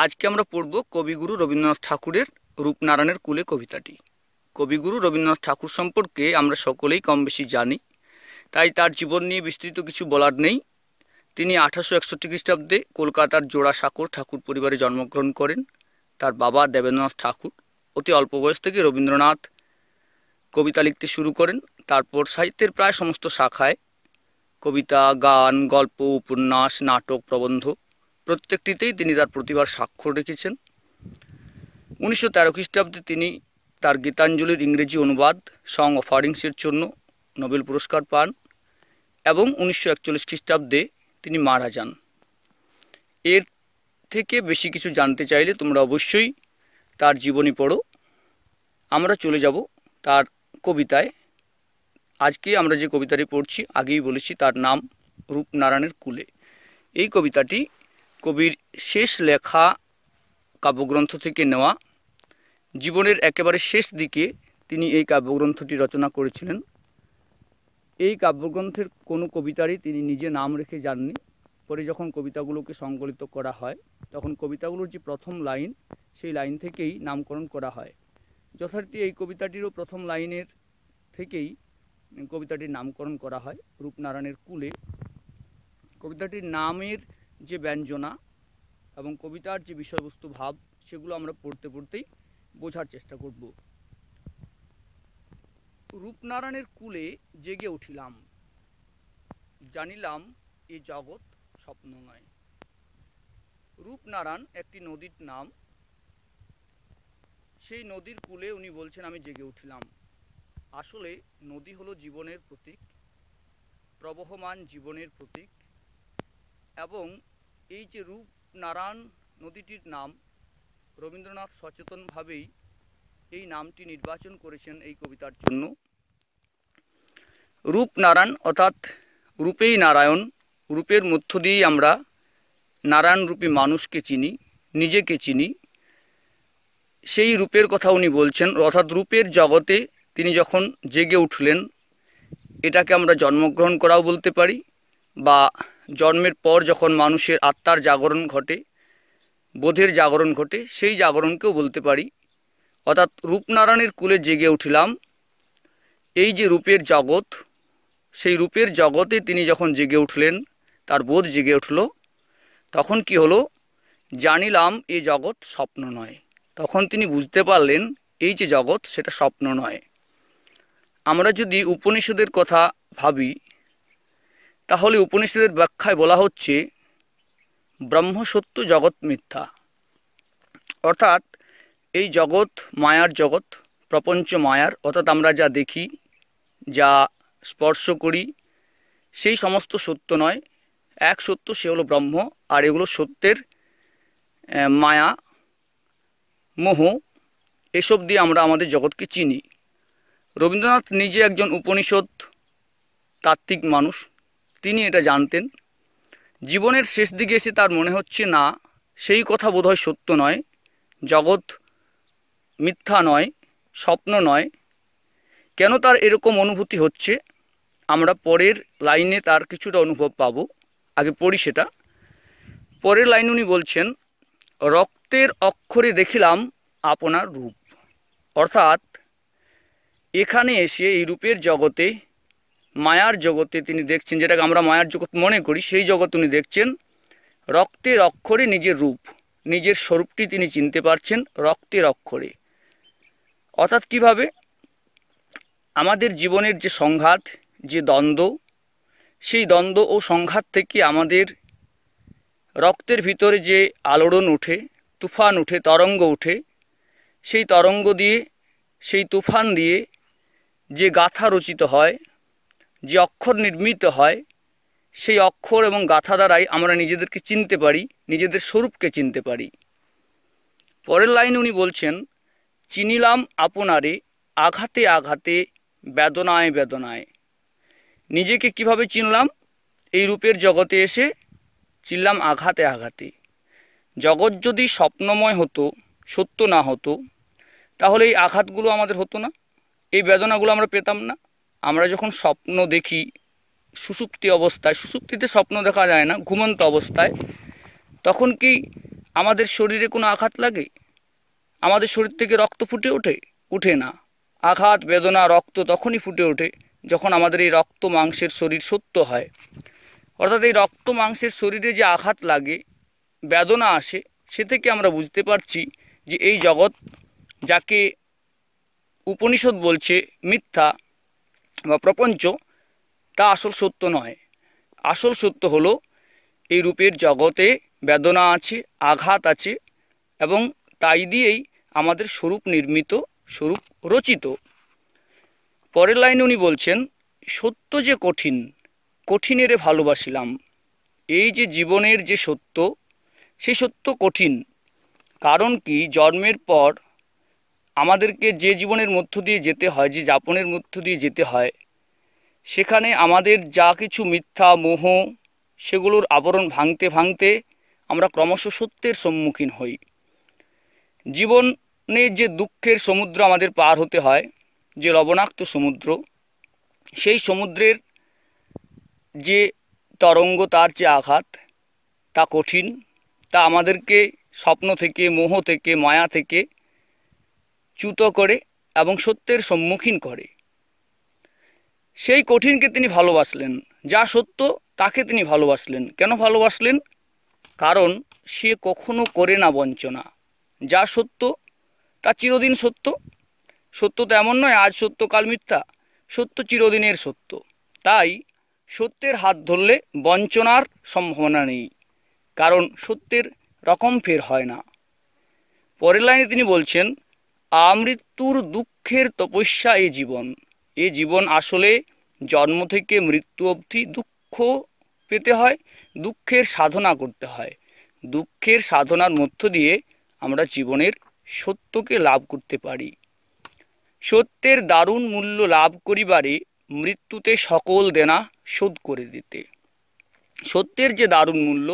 আজকে আমরা পড়ব কবিগুরু রবীন্দ্রনাথ ঠাকুরের রূপনারায়ণের কুলে কবিতাটি কবিগুরু রবীন্দ্রনাথ ঠাকুর সম্পর্কে আমরা সকলেই কম বেশি জানি তাই তার জীবন নিয়ে বিস্তৃত কিছু বলার নেই তিনি আঠারোশো একষট্টি খ্রিস্টাব্দে কলকাতার জোড়া জোড়াসাঁকোর ঠাকুর পরিবারে জন্মগ্রহণ করেন তার বাবা দেবেন্দ্রনাথ ঠাকুর অতি অল্প বয়স থেকে রবীন্দ্রনাথ কবিতা লিখতে শুরু করেন তারপর সাহিত্যের প্রায় সমস্ত শাখায় কবিতা গান গল্প উপন্যাস নাটক প্রবন্ধ প্রত্যেকটিতেই তিনি তার প্রতিভার স্বাক্ষর রেখেছেন উনিশশো তেরো খ্রিস্টাব্দে তিনি তার গীতাঞ্জলির ইংরেজি অনুবাদ সং অফ হারিংসের জন্য নোবেল পুরস্কার পান এবং উনিশশো একচল্লিশ খ্রিস্টাব্দে তিনি মারা যান এর থেকে বেশি কিছু জানতে চাইলে তোমরা অবশ্যই তার জীবনী পড়ো আমরা চলে যাব তার কবিতায় আজকে আমরা যে কবিতাটি পড়ছি আগেই বলেছি তার নাম রূপনারায়ণের কুলে এই কবিতাটি কবির শেষ লেখা কাব্যগ্রন্থ থেকে নেওয়া জীবনের একেবারে শেষ দিকে তিনি এই কাব্যগ্রন্থটি রচনা করেছিলেন এই কাব্যগ্রন্থের কোনো কবিতারই তিনি নিজে নাম রেখে যাননি পরে যখন কবিতাগুলোকে সংকলিত করা হয় তখন কবিতাগুলোর যে প্রথম লাইন সেই লাইন থেকেই নামকরণ করা হয় যথার্থী এই কবিতাটিরও প্রথম লাইনের থেকেই কবিতাটির নামকরণ করা হয় রূপনারায়ণের কুলে কবিতাটির নামের যে ব্যঞ্জনা এবং কবিতার যে বিষয়বস্তু ভাব সেগুলো আমরা পড়তে পড়তেই বোঝার চেষ্টা করব রূপনারায়ণের কুলে জেগে উঠিলাম জানিলাম এ জগৎ স্বপ্ন নয় রূপনারায়ণ একটি নদীর নাম সেই নদীর কুলে উনি বলছেন আমি জেগে উঠিলাম আসলে নদী হলো জীবনের প্রতীক প্রবহমান জীবনের প্রতীক এবং এই যে রূপনারায়ণ নদীটির নাম রবীন্দ্রনাথ সচেতনভাবেই এই নামটি নির্বাচন করেছেন এই কবিতার জন্য রূপনারায়ণ অর্থাৎ রূপেই নারায়ণ রূপের মধ্য দিয়েই আমরা নারায়ণরূপী মানুষকে চিনি নিজেকে চিনি সেই রূপের কথা উনি বলছেন অর্থাৎ রূপের জগতে তিনি যখন জেগে উঠলেন এটাকে আমরা জন্মগ্রহণ করাও বলতে পারি বা জন্মের পর যখন মানুষের আত্মার জাগরণ ঘটে বোধের জাগরণ ঘটে সেই জাগরণকেও বলতে পারি অর্থাৎ রূপনারায়ণের কুলে জেগে উঠিলাম এই যে রূপের জগৎ সেই রূপের জগতে তিনি যখন জেগে উঠলেন তার বোধ জেগে উঠল তখন কি হলো জানিলাম এই জগৎ স্বপ্ন নয় তখন তিনি বুঝতে পারলেন এই যে জগৎ সেটা স্বপ্ন নয় আমরা যদি উপনিষদের কথা ভাবি তাহলে উপনিষদের ব্যাখ্যায় বলা হচ্ছে ব্রহ্ম সত্য জগৎ মিথ্যা অর্থাৎ এই জগৎ মায়ার জগৎ প্রপঞ্চ মায়ার অর্থাৎ আমরা যা দেখি যা স্পর্শ করি সেই সমস্ত সত্য নয় এক সত্য সে হলো ব্রহ্ম আর এগুলো সত্যের মায়া মোহ এসব দিয়ে আমরা আমাদের জগৎকে চিনি রবীন্দ্রনাথ নিজে একজন উপনিষদ তাত্ত্বিক মানুষ তিনি এটা জানতেন জীবনের শেষ দিকে এসে তার মনে হচ্ছে না সেই কথা বোধহয় সত্য নয় জগৎ মিথ্যা নয় স্বপ্ন নয় কেন তার এরকম অনুভূতি হচ্ছে আমরা পরের লাইনে তার কিছুটা অনুভব পাব আগে পড়ি সেটা পরের লাইন উনি বলছেন রক্তের অক্ষরে দেখিলাম আপনার রূপ অর্থাৎ এখানে এসে এই রূপের জগতে মায়ার জগতে তিনি দেখছেন যেটাকে আমরা মায়ার জগৎ মনে করি সেই জগৎ উনি দেখছেন রক্তের অক্ষরে নিজের রূপ নিজের স্বরূপটি তিনি চিনতে পারছেন রক্তের অক্ষরে অর্থাৎ কিভাবে আমাদের জীবনের যে সংঘাত যে দ্বন্দ্ব সেই দ্বন্দ্ব ও সংঘাত থেকে আমাদের রক্তের ভিতরে যে আলোড়ন উঠে তুফান উঠে তরঙ্গ উঠে সেই তরঙ্গ দিয়ে সেই তুফান দিয়ে যে গাথা রচিত হয় যে অক্ষর নির্মিত হয় সেই অক্ষর এবং গাথা দ্বারাই আমরা নিজেদেরকে চিনতে পারি নিজেদের স্বরূপকে চিনতে পারি পরের লাইন উনি বলছেন চিনিলাম আপনারে আঘাতে আঘাতে বেদনায় বেদনায় নিজেকে কিভাবে চিনলাম এই রূপের জগতে এসে চিনলাম আঘাতে আঘাতে জগৎ যদি স্বপ্নময় হতো সত্য না হতো তাহলে এই আঘাতগুলো আমাদের হতো না এই বেদনাগুলো আমরা পেতাম না আমরা যখন স্বপ্ন দেখি সুসুপ্তি অবস্থায় সুসুপ্তিতে স্বপ্ন দেখা যায় না ঘুমন্ত অবস্থায় তখন কি আমাদের শরীরে কোনো আঘাত লাগে আমাদের শরীর থেকে রক্ত ফুটে ওঠে উঠে না আঘাত বেদনা রক্ত তখনই ফুটে ওঠে যখন আমাদের এই রক্ত মাংসের শরীর সত্য হয় অর্থাৎ এই রক্ত মাংসের শরীরে যে আঘাত লাগে বেদনা আসে সে থেকে আমরা বুঝতে পারছি যে এই জগৎ যাকে উপনিষদ বলছে মিথ্যা বা প্রপঞ্চ তা আসল সত্য নয় আসল সত্য হল এই রূপের জগতে বেদনা আছে আঘাত আছে এবং তাই দিয়েই আমাদের স্বরূপ নির্মিত স্বরূপ রচিত পরের লাইন উনি বলছেন সত্য যে কঠিন কঠিনেরে ভালোবাসিলাম এই যে জীবনের যে সত্য সে সত্য কঠিন কারণ কি জন্মের পর আমাদেরকে যে জীবনের মধ্য দিয়ে যেতে হয় যে যাপনের মধ্য দিয়ে যেতে হয় সেখানে আমাদের যা কিছু মিথ্যা মোহ সেগুলোর আবরণ ভাঙতে ভাঙতে আমরা ক্রমশ সত্যের সম্মুখীন হই জীবনে যে দুঃখের সমুদ্র আমাদের পার হতে হয় যে লবণাক্ত সমুদ্র সেই সমুদ্রের যে তরঙ্গ তার যে আঘাত তা কঠিন তা আমাদেরকে স্বপ্ন থেকে মোহ থেকে মায়া থেকে চ্যুত করে এবং সত্যের সম্মুখীন করে সেই কঠিনকে তিনি ভালোবাসলেন যা সত্য তাকে তিনি ভালোবাসলেন কেন ভালোবাসলেন কারণ সে কখনো করে না বঞ্চনা যা সত্য তা চিরদিন সত্য সত্য তো এমন নয় আজ সত্য কাল মিথ্যা সত্য চিরদিনের সত্য তাই সত্যের হাত ধরলে বঞ্চনার সম্ভাবনা নেই কারণ সত্যের রকম ফের হয় না পরের লাইনে তিনি বলছেন আমৃত্যুর দুঃখের তপস্যা এ জীবন এ জীবন আসলে জন্ম থেকে মৃত্যু অবধি দুঃখ পেতে হয় দুঃখের সাধনা করতে হয় দুঃখের সাধনার মধ্য দিয়ে আমরা জীবনের সত্যকে লাভ করতে পারি সত্যের দারুণ মূল্য লাভ করিবারে মৃত্যুতে সকল দেনা শোধ করে দিতে সত্যের যে দারুণ মূল্য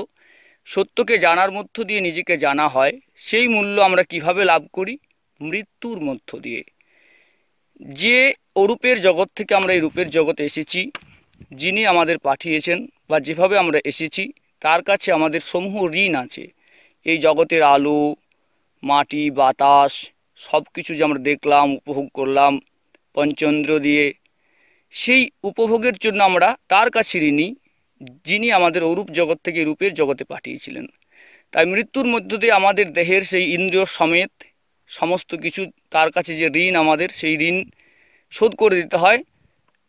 সত্যকে জানার মধ্য দিয়ে নিজেকে জানা হয় সেই মূল্য আমরা কিভাবে লাভ করি মৃত্যুর মধ্য দিয়ে যে অরূপের জগৎ থেকে আমরা এই রূপের জগতে এসেছি যিনি আমাদের পাঠিয়েছেন বা যেভাবে আমরা এসেছি তার কাছে আমাদের সমূহ ঋণ আছে এই জগতের আলো মাটি বাতাস সব কিছু যে আমরা দেখলাম উপভোগ করলাম পঞ্চন্দ্র দিয়ে সেই উপভোগের জন্য আমরা তার কাছে ঋণী যিনি আমাদের অরূপ জগৎ থেকে রূপের জগতে পাঠিয়েছিলেন তাই মৃত্যুর মধ্য দিয়ে আমাদের দেহের সেই ইন্দ্রিয় সমেত সমস্ত কিছু তার কাছে যে ঋণ আমাদের সেই ঋণ শোধ করে দিতে হয়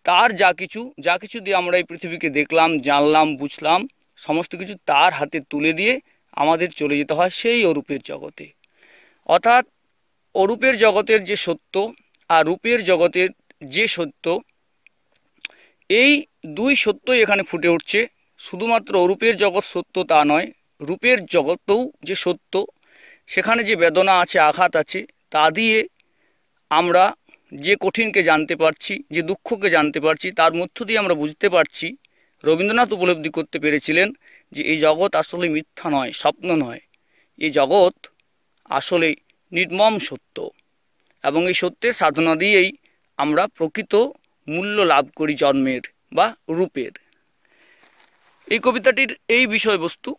তার যা কিছু যা কিছু দিয়ে আমরা এই পৃথিবীকে দেখলাম জানলাম বুঝলাম সমস্ত কিছু তার হাতে তুলে দিয়ে আমাদের চলে যেতে হয় সেই অরূপের জগতে অর্থাৎ অরূপের জগতের যে সত্য আর রূপের জগতের যে সত্য এই দুই সত্যই এখানে ফুটে উঠছে শুধুমাত্র অরূপের জগৎ সত্য তা নয় রূপের জগতেও যে সত্য সেখানে যে বেদনা আছে আঘাত আছে তা দিয়ে আমরা যে কঠিনকে জানতে পারছি যে দুঃখকে জানতে পারছি তার মধ্য দিয়ে আমরা বুঝতে পারছি রবীন্দ্রনাথ উপলব্ধি করতে পেরেছিলেন যে এই জগৎ আসলে মিথ্যা নয় স্বপ্ন নয় এই জগৎ আসলে নির্মম সত্য এবং এই সত্যের সাধনা দিয়েই আমরা প্রকৃত মূল্য লাভ করি জন্মের বা রূপের এই কবিতাটির এই বিষয়বস্তু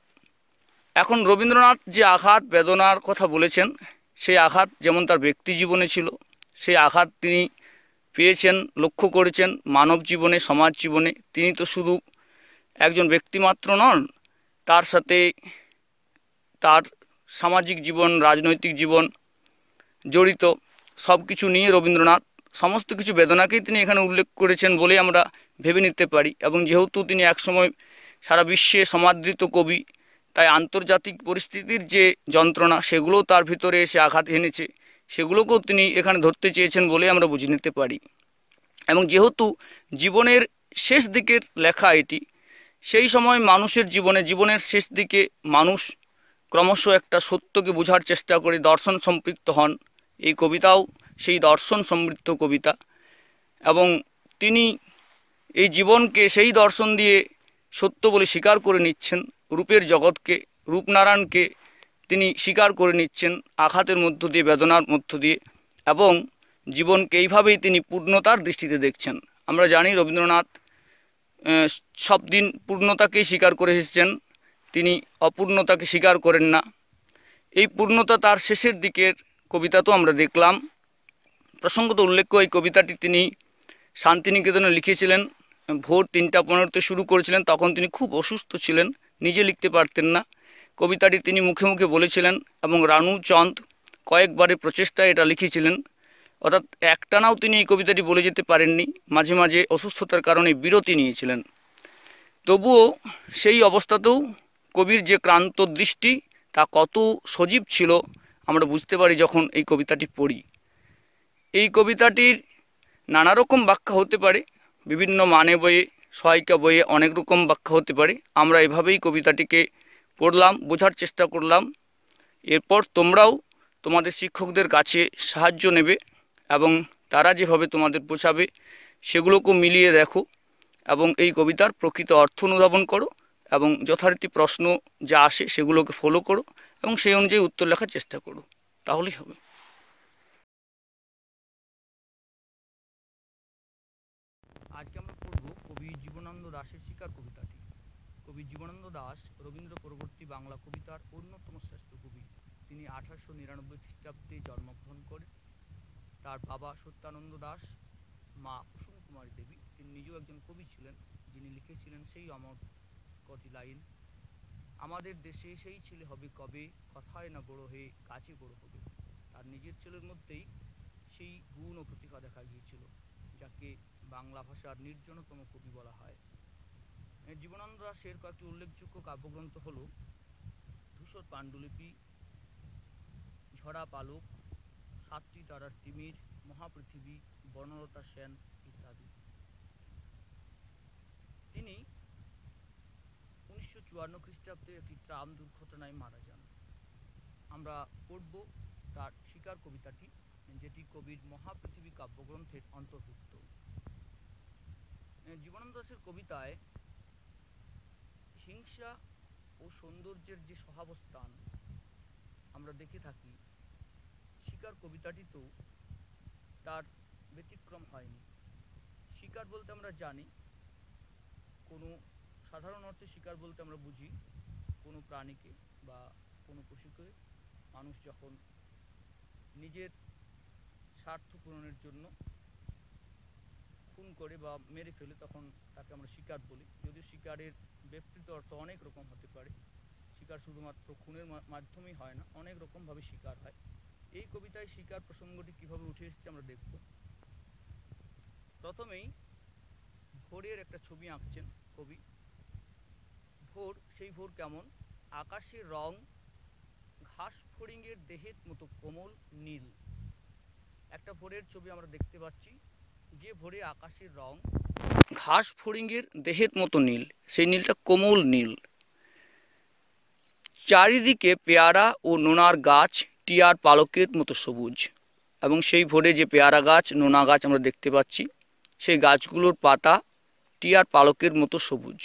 এখন রবীন্দ্রনাথ যে আঘাত বেদনার কথা বলেছেন সেই আঘাত যেমন তার ব্যক্তি জীবনে ছিল সেই আঘাত তিনি পেয়েছেন লক্ষ্য করেছেন মানব জীবনে সমাজ জীবনে তিনি তো শুধু একজন ব্যক্তিমাত্র নন তার সাথে তার সামাজিক জীবন রাজনৈতিক জীবন জড়িত সব কিছু নিয়ে রবীন্দ্রনাথ সমস্ত কিছু বেদনাকেই তিনি এখানে উল্লেখ করেছেন বলে আমরা ভেবে নিতে পারি এবং যেহেতু তিনি একসময় সারা বিশ্বে সমাদৃত কবি তাই আন্তর্জাতিক পরিস্থিতির যে যন্ত্রণা সেগুলো তার ভিতরে এসে আঘাত এনেছে সেগুলোকেও তিনি এখানে ধরতে চেয়েছেন বলে আমরা বুঝে নিতে পারি এবং যেহেতু জীবনের শেষ দিকের লেখা এটি সেই সময় মানুষের জীবনে জীবনের শেষ দিকে মানুষ ক্রমশ একটা সত্যকে বোঝার চেষ্টা করে দর্শন সম্পৃক্ত হন এই কবিতাও সেই দর্শন সমৃদ্ধ কবিতা এবং তিনি এই জীবনকে সেই দর্শন দিয়ে সত্য বলে স্বীকার করে নিচ্ছেন রূপের জগৎকে রূপনারায়ণকে তিনি স্বীকার করে নিচ্ছেন আঘাতের মধ্য দিয়ে বেদনার মধ্য দিয়ে এবং জীবনকে এইভাবেই তিনি পূর্ণতার দৃষ্টিতে দেখছেন আমরা জানি রবীন্দ্রনাথ সব দিন পূর্ণতাকেই স্বীকার করে এসেছেন তিনি অপূর্ণতাকে স্বীকার করেন না এই পূর্ণতা তার শেষের দিকের কবিতা তো আমরা দেখলাম প্রসঙ্গত উল্লেখ্য এই কবিতাটি তিনি শান্তিনিকেতনে লিখেছিলেন ভোর তিনটা পনেরোতে শুরু করেছিলেন তখন তিনি খুব অসুস্থ ছিলেন নিজে লিখতে পারতেন না কবিতাটি তিনি মুখে মুখে বলেছিলেন এবং রানু চাঁদ কয়েকবারের প্রচেষ্টায় এটা লিখেছিলেন অর্থাৎ একটানাও তিনি এই কবিতাটি বলে যেতে পারেননি মাঝে মাঝে অসুস্থতার কারণে বিরতি নিয়েছিলেন তবুও সেই অবস্থাতেও কবির যে ক্রান্ত দৃষ্টি তা কত সজীব ছিল আমরা বুঝতে পারি যখন এই কবিতাটি পড়ি এই কবিতাটির নানা রকম ব্যাখ্যা হতে পারে বিভিন্ন মানে বয়ে সহায়িকা বইয়ে অনেক রকম ব্যাখ্যা হতে পারে আমরা এভাবেই কবিতাটিকে পড়লাম বোঝার চেষ্টা করলাম এরপর তোমরাও তোমাদের শিক্ষকদের কাছে সাহায্য নেবে এবং তারা যেভাবে তোমাদের বোঝাবে সেগুলোকে মিলিয়ে দেখো এবং এই কবিতার প্রকৃত অর্থ অনুধাবন করো এবং যথারীতি প্রশ্ন যা আসে সেগুলোকে ফলো করো এবং সেই অনুযায়ী উত্তর লেখার চেষ্টা করো তাহলেই হবে কবি জীবনানন্দ দাস রবীন্দ্র পরবর্তী বাংলা কবিতার অন্যতম শ্রেষ্ঠ কবি তিনি আঠারোশো নিরানব্বই খ্রিস্টাব্দে জন্মগ্রহণ করেন তার বাবা সত্যানন্দ দাস মা কুসুম কুমারী দেবী তিনি নিজেও একজন কবি ছিলেন যিনি লিখেছিলেন সেই অমর কটি লাইন আমাদের দেশে সেই ছেলে হবে কবে কথায় না বড়ো হয়ে কাছে বড়ো হবে তার নিজের ছেলের মধ্যেই সেই গুণ ও প্রতিভা দেখা গিয়েছিল যাকে বাংলা ভাষার নির্জনতম কবি বলা হয় জীবনানন্দ দাসের কয়েকটি উল্লেখযোগ্য কাব্যগ্রন্থ হল ধূসর পাণ্ডুলিপি ঝরা পালক সাতটি তারার তিমির মহাপৃথিবী বনলতা সেন ইত্যাদি তিনি উনিশশো চুয়ান্ন খ্রিস্টাব্দে একটি ট্রাম দুর্ঘটনায় মারা যান আমরা পড়ব তার শিকার কবিতাটি যেটি কবির মহাপৃথিবী কাব্যগ্রন্থের অন্তর্ভুক্ত জীবনানন্দ দাসের কবিতায় হিংসা ও সৌন্দর্যের যে সহাবস্থান আমরা দেখে থাকি শিকার কবিতাটিতেও তার ব্যতিক্রম হয়নি শিকার বলতে আমরা জানি কোনো সাধারণ অর্থে শিকার বলতে আমরা বুঝি কোনো প্রাণীকে বা কোনো পশুকে মানুষ যখন নিজের স্বার্থ পূরণের জন্য খুন করে বা মেরে ফেলে তখন তাকে আমরা শিকার বলি যদিও শিকারের ব্যক্তিত্ব অর্থ অনেক রকম হতে পারে শিকার শুধুমাত্র খুনের মাধ্যমেই হয় না অনেক রকমভাবে শিকার হয় এই কবিতায় শিকার প্রসঙ্গটি কিভাবে উঠে এসেছে আমরা দেখব প্রথমেই ভোরের একটা ছবি আঁকছেন কবি ভোর সেই ভোর কেমন আকাশের রং ঘাস ফড়িংয়ের দেহের মতো কোমল নীল একটা ভোরের ছবি আমরা দেখতে পাচ্ছি যে ভোরে আকাশের রং ঘাস ফড়িঙ্গের দেহের মতো নীল সেই নীলটা কোমল নীল চারিদিকে পেয়ারা ও নোনার গাছ টিয়ার পালকের মতো সবুজ এবং সেই ভোরে যে পেয়ারা গাছ নোনা গাছ আমরা দেখতে পাচ্ছি সেই গাছগুলোর পাতা টিয়ার পালকের মতো সবুজ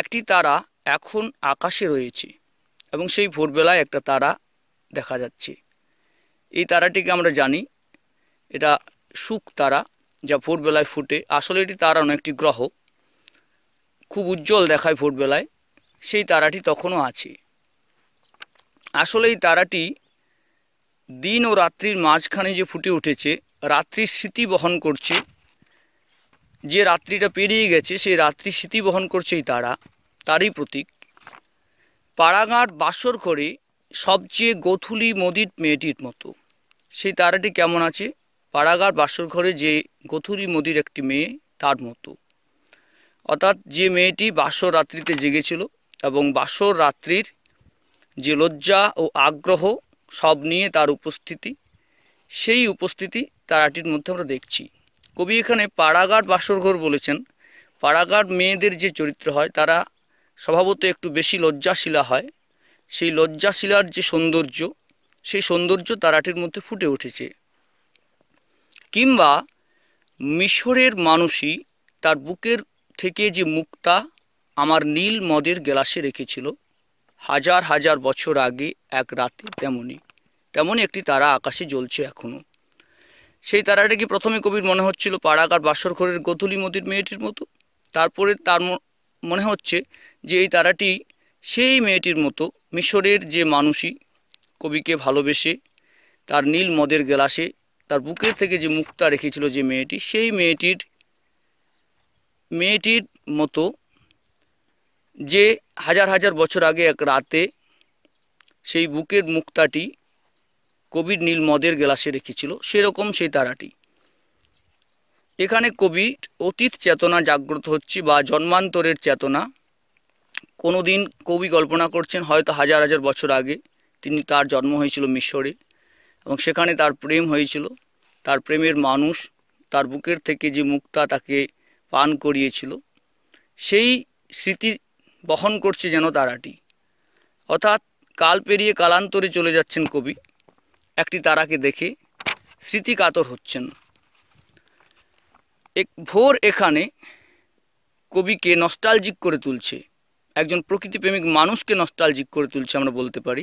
একটি তারা এখন আকাশে রয়েছে এবং সেই ভোরবেলায় একটা তারা দেখা যাচ্ছে এই তারাটিকে আমরা জানি এটা শুক তারা যা ভোরবেলায় ফুটে আসলে এটি তারা নয় একটি গ্রহ খুব উজ্জ্বল দেখায় ভোরবেলায় সেই তারাটি তখনও আছে আসলে এই তারাটি দিন ও রাত্রির মাঝখানে যে ফুটে উঠেছে রাত্রির স্মৃতি বহন করছে যে রাত্রিটা পেরিয়ে গেছে সেই রাত্রি স্মৃতি বহন করছে এই তারা তারই প্রতীক পাড়াঘাট বাসর করে সবচেয়ে গথুলি মদির মেয়েটির মতো সেই তারাটি কেমন আছে পাড়াগার বাসর ঘরে যে গথুরি মোদির একটি মেয়ে তার মতো অর্থাৎ যে মেয়েটি বাসর রাত্রিতে জেগেছিল এবং বাসর রাত্রির যে লজ্জা ও আগ্রহ সব নিয়ে তার উপস্থিতি সেই উপস্থিতি তার আটির মধ্যে আমরা দেখছি কবি এখানে পাড়াগার বাসরঘর বলেছেন পাড়াগার মেয়েদের যে চরিত্র হয় তারা স্বভাবত একটু বেশি লজ্জাশীলা হয় সেই লজ্জাশীলার যে সৌন্দর্য সেই সৌন্দর্য তারাটির মধ্যে ফুটে উঠেছে কিংবা মিশরের মানুষই তার বুকের থেকে যে মুক্তা আমার নীল মদের গেলাসে রেখেছিল হাজার হাজার বছর আগে এক রাতে তেমনই তেমনই একটি তারা আকাশে জ্বলছে এখনও সেই তারাটা কি প্রথমে কবির মনে হচ্ছিল পাড়াকার বাসরঘরের গধুলি মদির মেয়েটির মতো তারপরে তার মনে হচ্ছে যে এই তারাটি সেই মেয়েটির মতো মিশরের যে মানুষই কবিকে ভালোবেসে তার নীল মদের গেলাসে তার বুকের থেকে যে মুক্তা রেখেছিল যে মেয়েটি সেই মেয়েটির মেয়েটির মতো যে হাজার হাজার বছর আগে এক রাতে সেই বুকের মুক্তাটি কবির নীল মদের গ্লাসে রেখেছিল সেরকম সেই তারাটি এখানে কবি অতীত চেতনা জাগ্রত হচ্ছে বা জন্মান্তরের চেতনা কোনো দিন কবি কল্পনা করছেন হয়তো হাজার হাজার বছর আগে তিনি তার জন্ম হয়েছিল মিশরে এবং সেখানে তার প্রেম হয়েছিল তার প্রেমের মানুষ তার বুকের থেকে যে মুক্তা তাকে পান করিয়েছিল সেই স্মৃতি বহন করছে যেন তারাটি অর্থাৎ কাল পেরিয়ে কালান্তরে চলে যাচ্ছেন কবি একটি তারাকে দেখে স্মৃতি কাতর হচ্ছেন এক ভোর এখানে কবিকে নস্টালজিক করে তুলছে একজন প্রকৃতিপ্রেমিক মানুষকে নস্টালজিক করে তুলছে আমরা বলতে পারি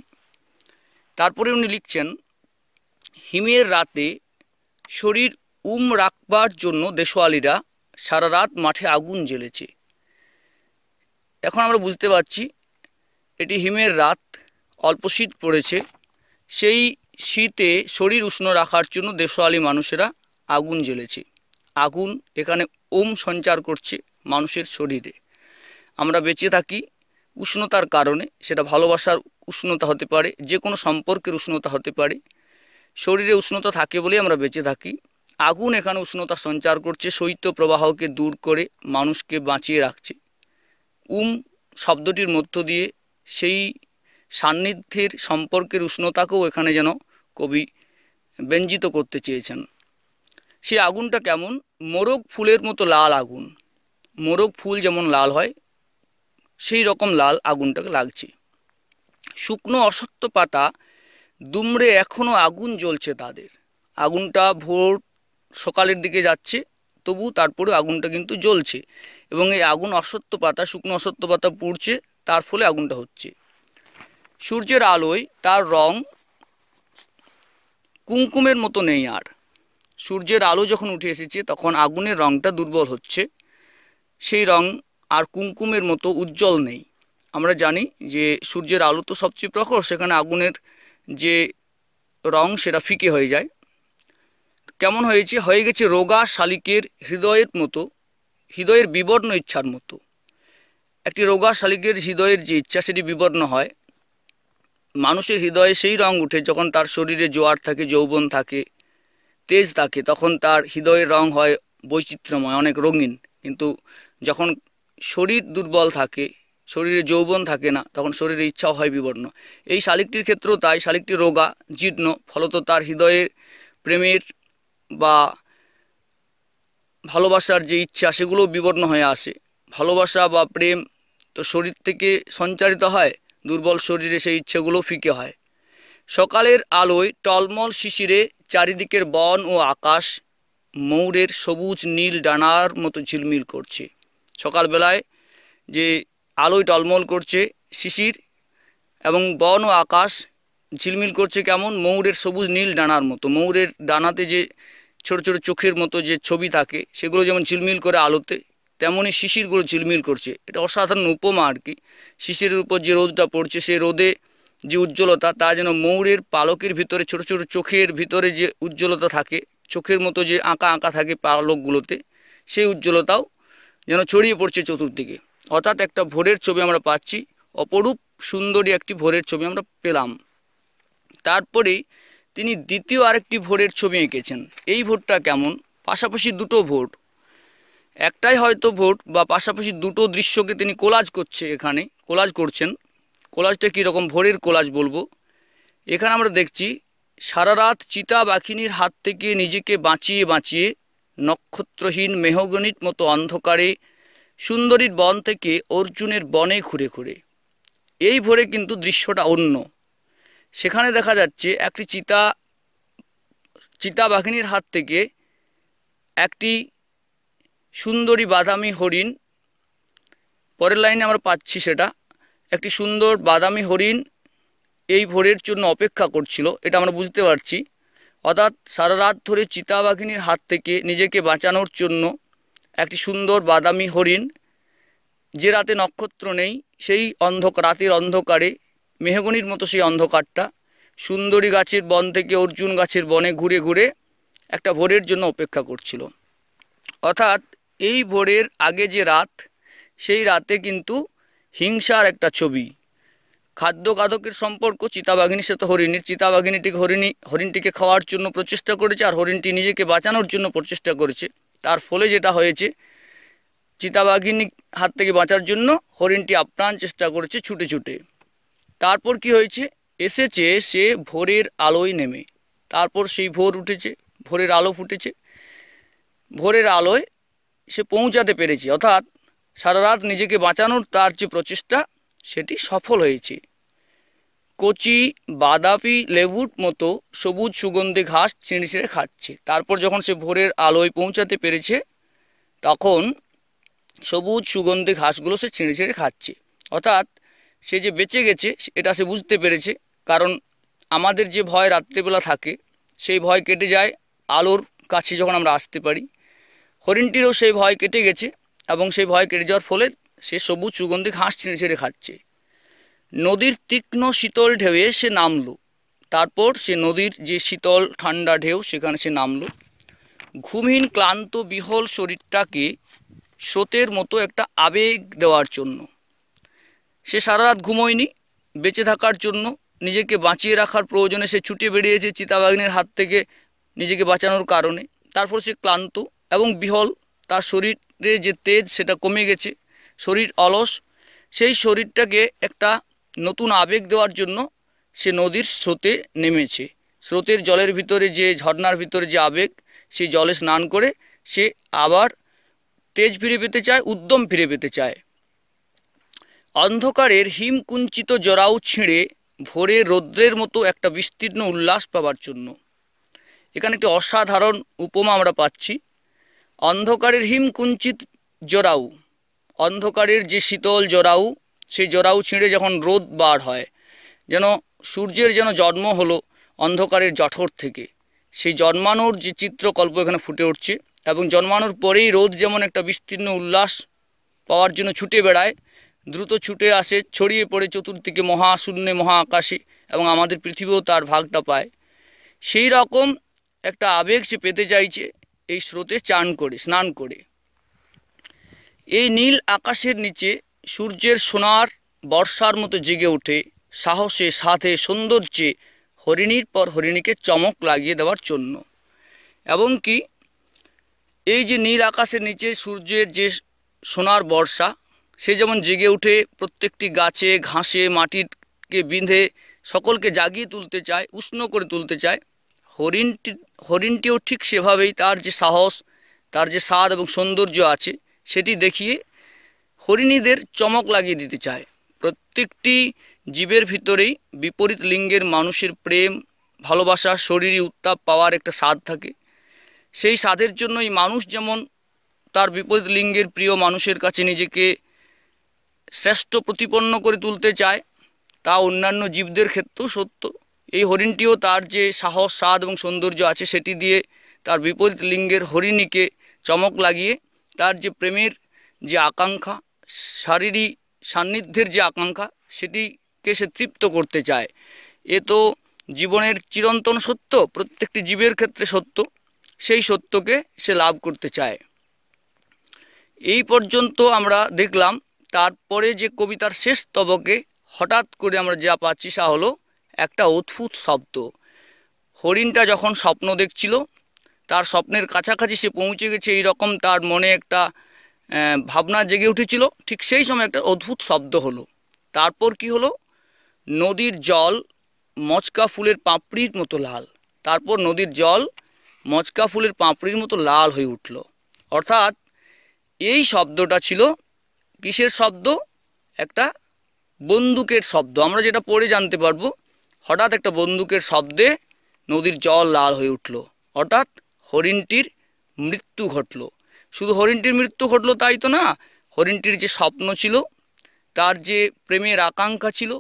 তারপরে উনি লিখছেন হিমের রাতে শরীর উম রাখবার জন্য দেশওয়ালিরা সারা রাত মাঠে আগুন জ্বেলেছে এখন আমরা বুঝতে পারছি এটি হিমের রাত অল্প শীত পড়েছে সেই শীতে শরীর উষ্ণ রাখার জন্য দেশওয়ালি মানুষেরা আগুন জ্বেলেছে আগুন এখানে ওম সঞ্চার করছে মানুষের শরীরে আমরা বেঁচে থাকি উষ্ণতার কারণে সেটা ভালোবাসার উষ্ণতা হতে পারে যে কোনো সম্পর্কের উষ্ণতা হতে পারে শরীরে উষ্ণতা থাকে বলেই আমরা বেঁচে থাকি আগুন এখানে উষ্ণতা সঞ্চার করছে শৈত্য প্রবাহকে দূর করে মানুষকে বাঁচিয়ে রাখছে উম শব্দটির মধ্য দিয়ে সেই সান্নিধ্যের সম্পর্কের উষ্ণতাকেও এখানে যেন কবি ব্যঞ্জিত করতে চেয়েছেন সেই আগুনটা কেমন মোরগ ফুলের মতো লাল আগুন মোরগ ফুল যেমন লাল হয় সেই রকম লাল আগুনটাকে লাগছে শুকনো অসত্য পাতা দুমড়ে এখনও আগুন জ্বলছে তাদের আগুনটা ভোর সকালের দিকে যাচ্ছে তবু তারপরে আগুনটা কিন্তু জ্বলছে এবং এই আগুন অসত্য পাতা শুকনো অসত্য পাতা পুড়ছে তার ফলে আগুনটা হচ্ছে সূর্যের আলোয় তার রং কুমকুমের মতো নেই আর সূর্যের আলো যখন উঠে এসেছে তখন আগুনের রংটা দুর্বল হচ্ছে সেই রং আর কুমকুমের মতো উজ্জ্বল নেই আমরা জানি যে সূর্যের আলো তো সবচেয়ে প্রখর সেখানে আগুনের যে রং সেটা ফিকে হয়ে যায় কেমন হয়েছে হয়ে গেছে রোগা শালিকের হৃদয়ের মতো হৃদয়ের বিবর্ণ ইচ্ছার মতো একটি রোগা শালিকের হৃদয়ের যে ইচ্ছা সেটি বিবর্ণ হয় মানুষের হৃদয়ে সেই রং উঠে যখন তার শরীরে জোয়ার থাকে যৌবন থাকে তেজ থাকে তখন তার হৃদয়ের রং হয় বৈচিত্র্যময় অনেক রঙিন কিন্তু যখন শরীর দুর্বল থাকে শরীরে যৌবন থাকে না তখন শরীরে ইচ্ছাও হয় বিবর্ণ এই শালিকটির ক্ষেত্রেও তাই শালিকটি রোগা জীর্ণ ফলত তার হৃদয়ের প্রেমের বা ভালোবাসার যে ইচ্ছা সেগুলোও বিবর্ণ হয়ে আসে ভালোবাসা বা প্রেম তো শরীর থেকে সঞ্চারিত হয় দুর্বল শরীরে সেই ইচ্ছেগুলো ফিকে হয় সকালের আলোয় টলমল শিশিরে চারিদিকের বন ও আকাশ ময়ূরের সবুজ নীল ডানার মতো ঝিলমিল করছে সকালবেলায় যে আলোয় টলমল করছে শিশির এবং বন ও আকাশ ঝিলমিল করছে কেমন ময়ূরের সবুজ নীল ডানার মতো ময়ূরের ডানাতে যে ছোট ছোট চোখের মতো যে ছবি থাকে সেগুলো যেমন ঝিলমিল করে আলোতে তেমনই শিশিরগুলো ঝিলমিল করছে এটা অসাধারণ উপমা আর কি শিশিরের উপর যে রোদটা পড়ছে সেই রোদে যে উজ্জ্বলতা তা যেন ময়ূরের পালকের ভিতরে ছোট ছোট চোখের ভিতরে যে উজ্জ্বলতা থাকে চোখের মতো যে আঁকা আঁকা থাকে পালকগুলোতে সেই উজ্জ্বলতাও যেন ছড়িয়ে পড়ছে চতুর্দিকে অর্থাৎ একটা ভোরের ছবি আমরা পাচ্ছি অপরূপ সুন্দরী একটি ভোরের ছবি আমরা পেলাম তারপরেই তিনি দ্বিতীয় আরেকটি ভোরের ছবি এঁকেছেন এই ভোটটা কেমন পাশাপাশি দুটো ভোট একটাই হয়তো ভোট বা পাশাপাশি দুটো দৃশ্যকে তিনি কোলাজ করছে এখানে কোলাজ করছেন কোলাজটা কীরকম ভোরের কোলাজ বলবো এখানে আমরা দেখছি সারা রাত চিতা বাঘিনীর হাত থেকে নিজেকে বাঁচিয়ে বাঁচিয়ে নক্ষত্রহীন মেহগণিত মতো অন্ধকারে সুন্দরীর বন থেকে অর্জুনের বনে ঘুরে ঘুরে এই ভোরে কিন্তু দৃশ্যটা অন্য সেখানে দেখা যাচ্ছে একটি চিতা চিতা বাঘিনীর হাত থেকে একটি সুন্দরী বাদামি হরিণ পরের লাইনে আমরা পাচ্ছি সেটা একটি সুন্দর বাদামি হরিণ এই ভোরের জন্য অপেক্ষা করছিল এটা আমরা বুঝতে পারছি অর্থাৎ সারা রাত ধরে চিতাবাঘিনীর হাত থেকে নিজেকে বাঁচানোর জন্য একটি সুন্দর বাদামি হরিণ যে রাতে নক্ষত্র নেই সেই অন্ধক রাতের অন্ধকারে মেহগনির মতো সেই অন্ধকারটা সুন্দরী গাছের বন থেকে অর্জুন গাছের বনে ঘুরে ঘুরে একটা ভোরের জন্য অপেক্ষা করছিল অর্থাৎ এই ভোরের আগে যে রাত সেই রাতে কিন্তু হিংসার একটা ছবি খাদ্য কাদকের সম্পর্ক চিতাবাঘিনীর সাথে হরিণীর চিতাবাঘিনীটিকে হরিণী হরিণটিকে খাওয়ার জন্য প্রচেষ্টা করেছে আর হরিণটি নিজেকে বাঁচানোর জন্য প্রচেষ্টা করেছে তার ফলে যেটা হয়েছে চিতাবাঘিনী হাত থেকে বাঁচার জন্য হরিণটি আপ্রাণ চেষ্টা করেছে ছুটে ছুটে তারপর কি হয়েছে এসেছে সে ভোরের আলোয় নেমে তারপর সেই ভোর উঠেছে ভোরের আলো ফুটেছে ভোরের আলোয় সে পৌঁছাতে পেরেছে অর্থাৎ সারা রাত নিজেকে বাঁচানোর তার যে প্রচেষ্টা সেটি সফল হয়েছে কচি বাদাপি লেবুর মতো সবুজ সুগন্ধি ঘাস ছিঁড়ে ছিঁড়ে খাচ্ছে তারপর যখন সে ভোরের আলোয় পৌঁছাতে পেরেছে তখন সবুজ সুগন্ধি ঘাসগুলো সে ছিঁড়ে ছিঁড়ে খাচ্ছে অর্থাৎ সে যে বেঁচে গেছে এটা সে বুঝতে পেরেছে কারণ আমাদের যে ভয় রাত্রিবেলা থাকে সেই ভয় কেটে যায় আলোর কাছে যখন আমরা আসতে পারি হরিণটিরও সেই ভয় কেটে গেছে এবং সেই ভয় কেটে যাওয়ার ফলে সে সবুজ সুগন্ধি ঘাস ছিঁড়ে ছিঁড়ে খাচ্ছে নদীর তীক্ষ্ণ শীতল ঢেউয়ে সে নামল তারপর সে নদীর যে শীতল ঠান্ডা ঢেউ সেখানে সে নামল ঘুমহীন ক্লান্ত বিহল শরীরটাকে স্রোতের মতো একটা আবেগ দেওয়ার জন্য সে সারা রাত ঘুমোয়নি বেঁচে থাকার জন্য নিজেকে বাঁচিয়ে রাখার প্রয়োজনে সে ছুটে বেরিয়েছে চিতাবাঘিনের হাত থেকে নিজেকে বাঁচানোর কারণে তারপর সে ক্লান্ত এবং বিহল তার শরীরে যে তেজ সেটা কমে গেছে শরীর অলস সেই শরীরটাকে একটা নতুন আবেগ দেওয়ার জন্য সে নদীর স্রোতে নেমেছে স্রোতের জলের ভিতরে যে ঝর্নার ভিতরে যে আবেগ সে জলে স্নান করে সে আবার তেজ ফিরে পেতে চায় উদ্যম ফিরে পেতে চায় অন্ধকারের হিমকুঞ্চিত জরাও ছিঁড়ে ভোরে রৌদ্রের মতো একটা বিস্তীর্ণ উল্লাস পাওয়ার জন্য এখানে একটি অসাধারণ উপমা আমরা পাচ্ছি অন্ধকারের হিমকুঞ্চিত জরাউ অন্ধকারের যে শীতল জরাউ সেই জোরাউ ছিঁড়ে যখন রোদ বার হয় যেন সূর্যের যেন জন্ম হলো অন্ধকারের জঠর থেকে সেই জন্মানোর যে চিত্রকল্প এখানে ফুটে উঠছে এবং জন্মানোর পরেই রোদ যেমন একটা বিস্তীর্ণ উল্লাস পাওয়ার জন্য ছুটে বেড়ায় দ্রুত ছুটে আসে ছড়িয়ে পড়ে চতুর্দিকে মহাশূন্যে মহা আকাশে এবং আমাদের পৃথিবীও তার ভাগটা পায় সেই রকম একটা আবেগ সে পেতে চাইছে এই স্রোতে চান করে স্নান করে এই নীল আকাশের নিচে সূর্যের সোনার বর্ষার মতো জেগে ওঠে সাহসে সাথে সৌন্দর্যে হরিণীর পর হরিণীকে চমক লাগিয়ে দেওয়ার জন্য এবং কি এই যে নীল আকাশের নিচে সূর্যের যে সোনার বর্ষা সে যেমন জেগে উঠে প্রত্যেকটি গাছে ঘাসে মাটিকে বিঁধে সকলকে জাগিয়ে তুলতে চায় উষ্ণ করে তুলতে চায় হরিণটি হরিণটিও ঠিক সেভাবেই তার যে সাহস তার যে স্বাদ এবং সৌন্দর্য আছে সেটি দেখিয়ে হরিণীদের চমক লাগিয়ে দিতে চায় প্রত্যেকটি জীবের ভিতরেই বিপরীত লিঙ্গের মানুষের প্রেম ভালোবাসা শরীরে উত্তাপ পাওয়ার একটা স্বাদ থাকে সেই স্বাদের জন্যই মানুষ যেমন তার বিপরীত লিঙ্গের প্রিয় মানুষের কাছে নিজেকে শ্রেষ্ঠ প্রতিপন্ন করে তুলতে চায় তা অন্যান্য জীবদের ক্ষেত্রেও সত্য এই হরিণটিও তার যে সাহস স্বাদ এবং সৌন্দর্য আছে সেটি দিয়ে তার বিপরীত লিঙ্গের হরিণীকে চমক লাগিয়ে তার যে প্রেমের যে আকাঙ্ক্ষা শারীরিক সান্নিধ্যের যে আকাঙ্ক্ষা সেটিকে সে তৃপ্ত করতে চায় এ তো জীবনের চিরন্তন সত্য প্রত্যেকটি জীবের ক্ষেত্রে সত্য সেই সত্যকে সে লাভ করতে চায় এই পর্যন্ত আমরা দেখলাম তারপরে যে কবিতার শেষ তবকে হঠাৎ করে আমরা যা পাচ্ছি সা হলো একটা অদ্ভুত শব্দ হরিণটা যখন স্বপ্ন দেখছিল তার স্বপ্নের কাছাকাছি সে পৌঁছে গেছে এই রকম তার মনে একটা ভাবনা জেগে উঠেছিল ঠিক সেই সময় একটা অদ্ভুত শব্দ হলো তারপর কি হলো নদীর জল মচকা ফুলের পাঁপড়ির মতো লাল তারপর নদীর জল মচকা ফুলের পাঁপড়ির মতো লাল হয়ে উঠল অর্থাৎ এই শব্দটা ছিল কিসের শব্দ একটা বন্দুকের শব্দ আমরা যেটা পড়ে জানতে পারবো হঠাৎ একটা বন্দুকের শব্দে নদীর জল লাল হয়ে উঠল অর্থাৎ হরিণটির মৃত্যু ঘটল শুধু হরিণটির মৃত্যু ঘটলো তাই তো না হরিণটির যে স্বপ্ন ছিল তার যে প্রেমের আকাঙ্ক্ষা ছিল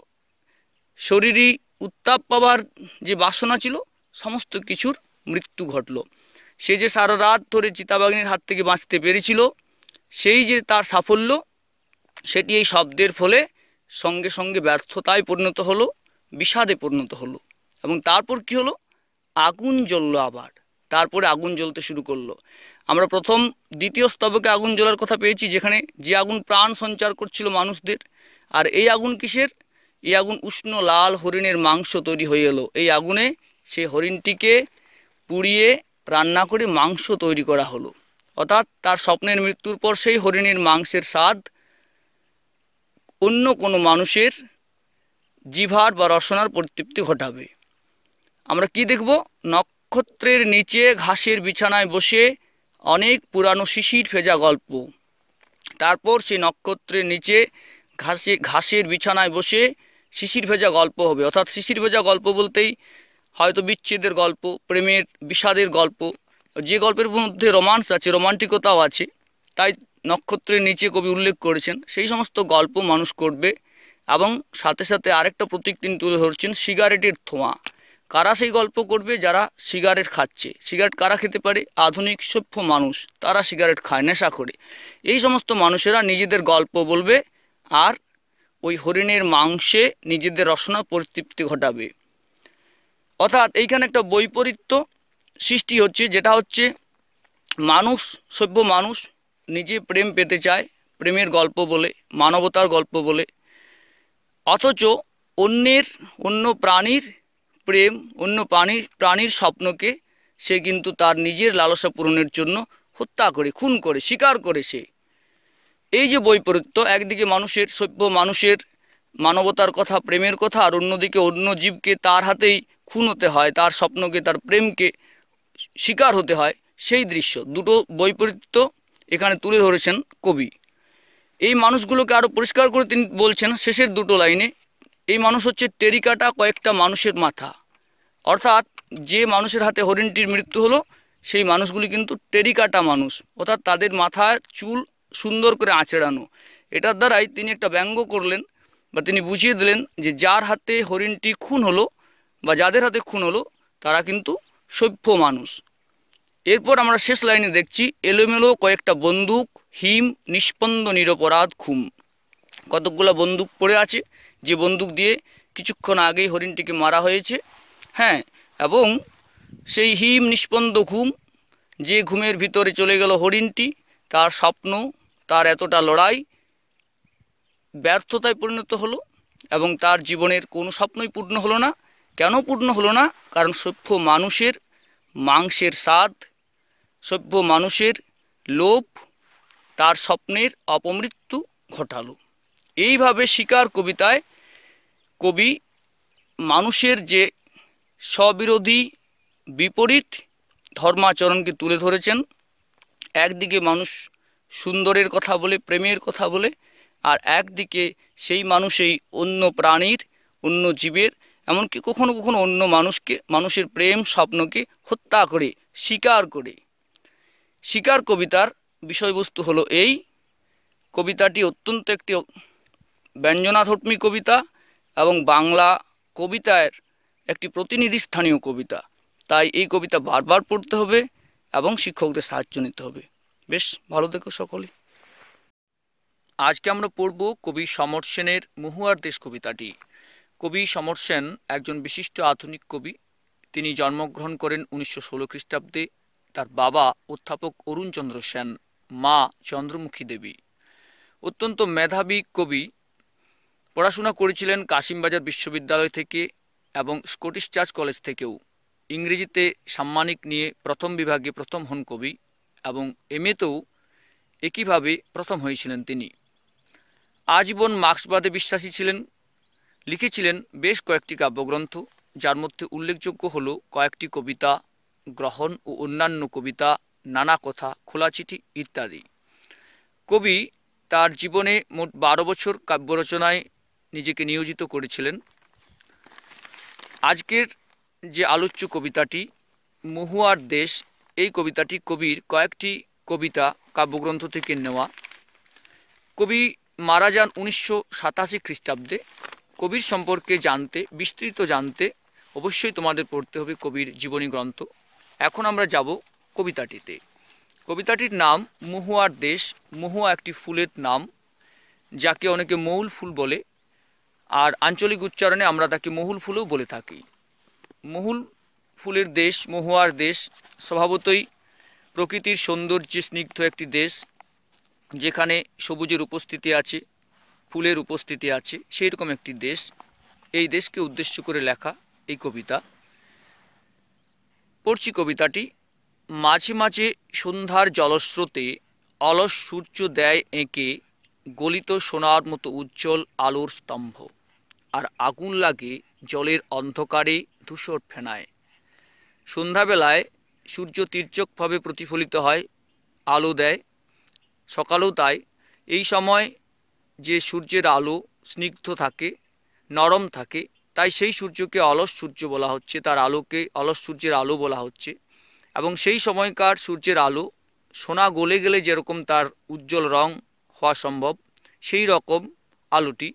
শরীরই উত্তাপ পাওয়ার যে বাসনা ছিল সমস্ত কিছুর মৃত্যু ঘটল সে যে সারা রাত ধরে চিতাবাগিনীর হাত থেকে বাঁচতে পেরেছিল সেই যে তার সাফল্য সেটি এই শব্দের ফলে সঙ্গে সঙ্গে ব্যর্থতায় পরিণত হলো বিষাদে পরিণত হলো এবং তারপর কি হলো আগুন জ্বললো আবার তারপরে আগুন জ্বলতে শুরু করলো আমরা প্রথম দ্বিতীয় স্তবকে আগুন জ্বলার কথা পেয়েছি যেখানে যে আগুন প্রাণ সঞ্চার করছিল মানুষদের আর এই আগুন কিসের এই আগুন উষ্ণ লাল হরিণের মাংস তৈরি হয়ে এলো এই আগুনে সেই হরিণটিকে পুড়িয়ে রান্না করে মাংস তৈরি করা হলো অর্থাৎ তার স্বপ্নের মৃত্যুর পর সেই হরিণের মাংসের স্বাদ অন্য কোনো মানুষের জিভার বা রসনার পরিতৃপ্তি ঘটাবে আমরা কি দেখব নক্ষত্রের নিচে ঘাসের বিছানায় বসে অনেক পুরানো শিশির ভেজা গল্প তারপর সে নক্ষত্রের নিচে ঘাসে ঘাসের বিছানায় বসে শিশির ভেজা গল্প হবে অর্থাৎ শিশির ভেজা গল্প বলতেই হয়তো বিচ্ছেদের গল্প প্রেমের বিষাদের গল্প যে গল্পের মধ্যে রোমান্স আছে রোমান্টিকতাও আছে তাই নক্ষত্রের নিচে কবি উল্লেখ করেছেন সেই সমস্ত গল্প মানুষ করবে এবং সাথে সাথে আরেকটা প্রতীক তিনি তুলে ধরছেন সিগারেটের থোঁয়া কারা সেই গল্প করবে যারা সিগারেট খাচ্ছে সিগারেট কারা খেতে পারে আধুনিক সভ্য মানুষ তারা সিগারেট খায় নেশা করে এই সমস্ত মানুষেরা নিজেদের গল্প বলবে আর ওই হরিণের মাংসে নিজেদের রসনা পরিতৃপ্তি ঘটাবে অর্থাৎ এইখানে একটা বৈপরীত্য সৃষ্টি হচ্ছে যেটা হচ্ছে মানুষ সভ্য মানুষ নিজে প্রেম পেতে চায় প্রেমের গল্প বলে মানবতার গল্প বলে অথচ অন্যের অন্য প্রাণীর প্রেম অন্য প্রাণীর প্রাণীর স্বপ্নকে সে কিন্তু তার নিজের লালসা পূরণের জন্য হত্যা করে খুন করে শিকার করে সে এই যে বৈপরীত্য একদিকে মানুষের সভ্য মানুষের মানবতার কথা প্রেমের কথা আর অন্যদিকে অন্য জীবকে তার হাতেই খুন হতে হয় তার স্বপ্নকে তার প্রেমকে শিকার হতে হয় সেই দৃশ্য দুটো বৈপরীত্য এখানে তুলে ধরেছেন কবি এই মানুষগুলোকে আরও পরিষ্কার করে তিনি বলছেন শেষের দুটো লাইনে এই মানুষ হচ্ছে টেরিকাটা কয়েকটা মানুষের মাথা অর্থাৎ যে মানুষের হাতে হরিণটির মৃত্যু হলো সেই মানুষগুলি কিন্তু টেরিকাটা মানুষ অর্থাৎ তাদের মাথার চুল সুন্দর করে আঁচড়ানো এটার দ্বারাই তিনি একটা ব্যঙ্গ করলেন বা তিনি বুঝিয়ে দিলেন যে যার হাতে হরিণটি খুন হলো বা যাদের হাতে খুন হলো তারা কিন্তু সভ্য মানুষ এরপর আমরা শেষ লাইনে দেখছি এলোমেলো কয়েকটা বন্দুক হিম নিষ্পন্দ নিরপরাধ খুম কতকগুলো বন্দুক পড়ে আছে যে বন্দুক দিয়ে কিছুক্ষণ আগেই হরিণটিকে মারা হয়েছে হ্যাঁ এবং সেই হিম নিষ্পন্দ ঘুম যে ঘুমের ভিতরে চলে গেল হরিণটি তার স্বপ্ন তার এতটা লড়াই ব্যর্থতায় পরিণত হলো এবং তার জীবনের কোনো স্বপ্নই পূর্ণ হলো না কেন পূর্ণ হলো না কারণ সভ্য মানুষের মাংসের স্বাদ সভ্য মানুষের লোভ তার স্বপ্নের অপমৃত্যু ঘটালো এইভাবে শিকার কবিতায় কবি মানুষের যে স্ববিরোধী বিপরীত ধর্মাচরণকে তুলে ধরেছেন একদিকে মানুষ সুন্দরের কথা বলে প্রেমের কথা বলে আর একদিকে সেই মানুষেই অন্য প্রাণীর অন্য জীবের এমনকি কখনো কখনো অন্য মানুষকে মানুষের প্রেম স্বপ্নকে হত্যা করে স্বীকার করে শিকার কবিতার বিষয়বস্তু হলো এই কবিতাটি অত্যন্ত একটি ব্যঞ্জনাধর্মী কবিতা এবং বাংলা কবিতার একটি প্রতিনিধি স্থানীয় কবিতা তাই এই কবিতা বারবার পড়তে হবে এবং শিক্ষকদের সাহায্য নিতে হবে বেশ ভালো দেখো সকলে আজকে আমরা পড়ব কবি সমর সেনের মহুয়ার দেশ কবিতাটি কবি সমর সেন একজন বিশিষ্ট আধুনিক কবি তিনি জন্মগ্রহণ করেন উনিশশো ষোলো খ্রিস্টাব্দে তার বাবা অধ্যাপক অরুণচন্দ্র সেন মা চন্দ্রমুখী দেবী অত্যন্ত মেধাবী কবি পড়াশোনা করেছিলেন কাশিমবাজার বিশ্ববিদ্যালয় থেকে এবং স্কটিশ চার্চ কলেজ থেকেও ইংরেজিতে সাম্মানিক নিয়ে প্রথম বিভাগে প্রথম হন কবি এবং এমএতেও একইভাবে প্রথম হয়েছিলেন তিনি আজীবন মার্ক্সবাদে বিশ্বাসী ছিলেন লিখেছিলেন বেশ কয়েকটি কাব্যগ্রন্থ যার মধ্যে উল্লেখযোগ্য হল কয়েকটি কবিতা গ্রহণ ও অন্যান্য কবিতা নানা কথা খোলা চিঠি ইত্যাদি কবি তার জীবনে মোট বারো বছর কাব্যরচনায় নিজেকে নিয়োজিত করেছিলেন আজকের যে আলোচ্য কবিতাটি মহুয়ার দেশ এই কবিতাটি কবির কয়েকটি কবিতা কাব্যগ্রন্থ থেকে নেওয়া কবি মারা যান উনিশশো সাতাশি খ্রিস্টাব্দে কবির সম্পর্কে জানতে বিস্তৃত জানতে অবশ্যই তোমাদের পড়তে হবে কবির জীবনী গ্রন্থ এখন আমরা যাব কবিতাটিতে কবিতাটির নাম মহুয়ার দেশ মহুয়া একটি ফুলের নাম যাকে অনেকে মৌল ফুল বলে আর আঞ্চলিক উচ্চারণে আমরা তাকে মহুল ফুলও বলে থাকি মহুল ফুলের দেশ মহুয়ার দেশ স্বভাবতই প্রকৃতির সৌন্দর্যে স্নিগ্ধ একটি দেশ যেখানে সবুজের উপস্থিতি আছে ফুলের উপস্থিতি আছে সেই রকম একটি দেশ এই দেশকে উদ্দেশ্য করে লেখা এই কবিতা পড়ছি কবিতাটি মাঝে মাঝে সন্ধ্যার জলস্রোতে অলস সূর্য দেয় এঁকে গলিত সোনার মতো উজ্জ্বল আলোর স্তম্ভ আর আগুন লাগে জলের অন্ধকারে ধূসর ফেনায় সন্ধ্যাবেলায় সূর্য তীর্যকভাবে প্রতিফলিত হয় আলো দেয় সকালও তাই এই সময় যে সূর্যের আলো স্নিগ্ধ থাকে নরম থাকে তাই সেই সূর্যকে অলস সূর্য বলা হচ্ছে তার আলোকে অলস সূর্যের আলো বলা হচ্ছে এবং সেই সময়কার সূর্যের আলো সোনা গলে গেলে যেরকম তার উজ্জ্বল রং হওয়া সম্ভব সেই রকম আলোটি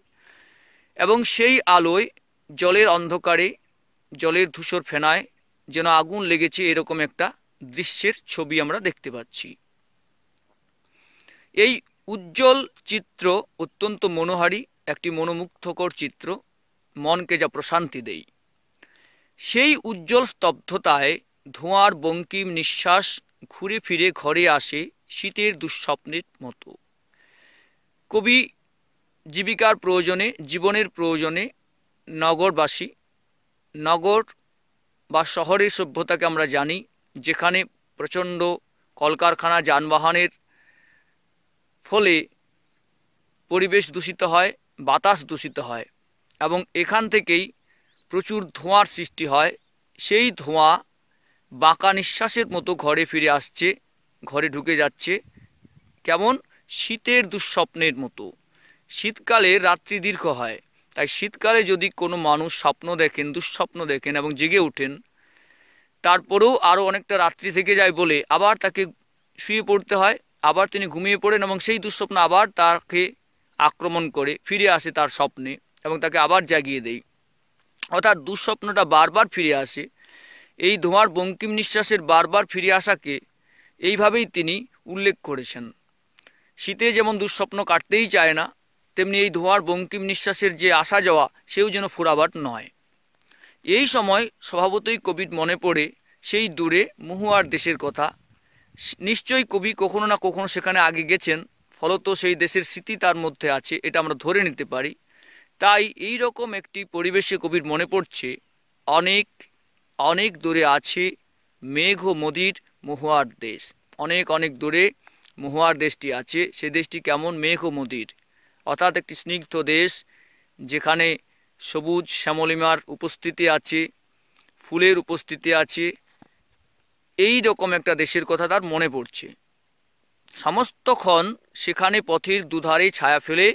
এবং সেই আলোয় জলের অন্ধকারে জলের ধূসর ফেনায় যেন আগুন লেগেছে এরকম একটা দৃশ্যের ছবি আমরা দেখতে পাচ্ছি এই উজ্জ্বল চিত্র অত্যন্ত মনোহারী একটি মনোমুগ্ধকর চিত্র মনকে যা প্রশান্তি দেয় সেই উজ্জ্বল স্তব্ধতায় ধোঁয়ার বঙ্কিম নিঃশ্বাস ঘুরে ফিরে ঘরে আসে শীতের দুঃস্বপ্নের মতো কবি জীবিকার প্রয়োজনে জীবনের প্রয়োজনে নগরবাসী নগর বা শহরের সভ্যতাকে আমরা জানি যেখানে প্রচণ্ড কলকারখানা যানবাহনের ফলে পরিবেশ দূষিত হয় বাতাস দূষিত হয় এবং এখান থেকেই প্রচুর ধোঁয়ার সৃষ্টি হয় সেই ধোঁয়া বাঁকা নিঃশ্বাসের মতো ঘরে ফিরে আসছে ঘরে ঢুকে যাচ্ছে কেমন শীতের দুঃস্বপ্নের মতো শীতকালে রাত্রি দীর্ঘ হয় তাই শীতকালে যদি কোনো মানুষ স্বপ্ন দেখেন দুঃস্বপ্ন দেখেন এবং জেগে ওঠেন তারপরেও আরও অনেকটা রাত্রি থেকে যায় বলে আবার তাকে শুয়ে পড়তে হয় আবার তিনি ঘুমিয়ে পড়েন এবং সেই দুঃস্বপ্ন আবার তাকে আক্রমণ করে ফিরে আসে তার স্বপ্নে এবং তাকে আবার জাগিয়ে দেয় অর্থাৎ দুঃস্বপ্নটা বারবার ফিরে আসে এই ধোঁয়ার বঙ্কিম নিঃশ্বাসের বারবার ফিরে আসাকে এইভাবেই তিনি উল্লেখ করেছেন শীতে যেমন দুঃস্বপ্ন কাটতেই চায় না তেমনি এই ধোয়ার বঙ্কিম নিঃশ্বাসের যে আসা যাওয়া সেও যেন ফুরাবার নয় এই সময় স্বভাবতই কবির মনে পড়ে সেই দূরে মহুয়ার দেশের কথা নিশ্চয়ই কবি কখনো না কখনো সেখানে আগে গেছেন ফলত সেই দেশের স্মৃতি তার মধ্যে আছে এটা আমরা ধরে নিতে পারি তাই এই রকম একটি পরিবেশে কবির মনে পড়ছে অনেক অনেক দূরে আছে মেঘ ও মদির মহুয়ার দেশ অনেক অনেক দূরে মহুয়ার দেশটি আছে সে দেশটি কেমন মেঘ ও মদির অর্থাৎ একটি স্নিগ্ধ দেশ যেখানে সবুজ শ্যামলিমার উপস্থিতি আছে ফুলের উপস্থিতি আছে এই রকম একটা দেশের কথা তার মনে পড়ছে সমস্তক্ষণ সেখানে পথের দুধারে ছায়া ফেলে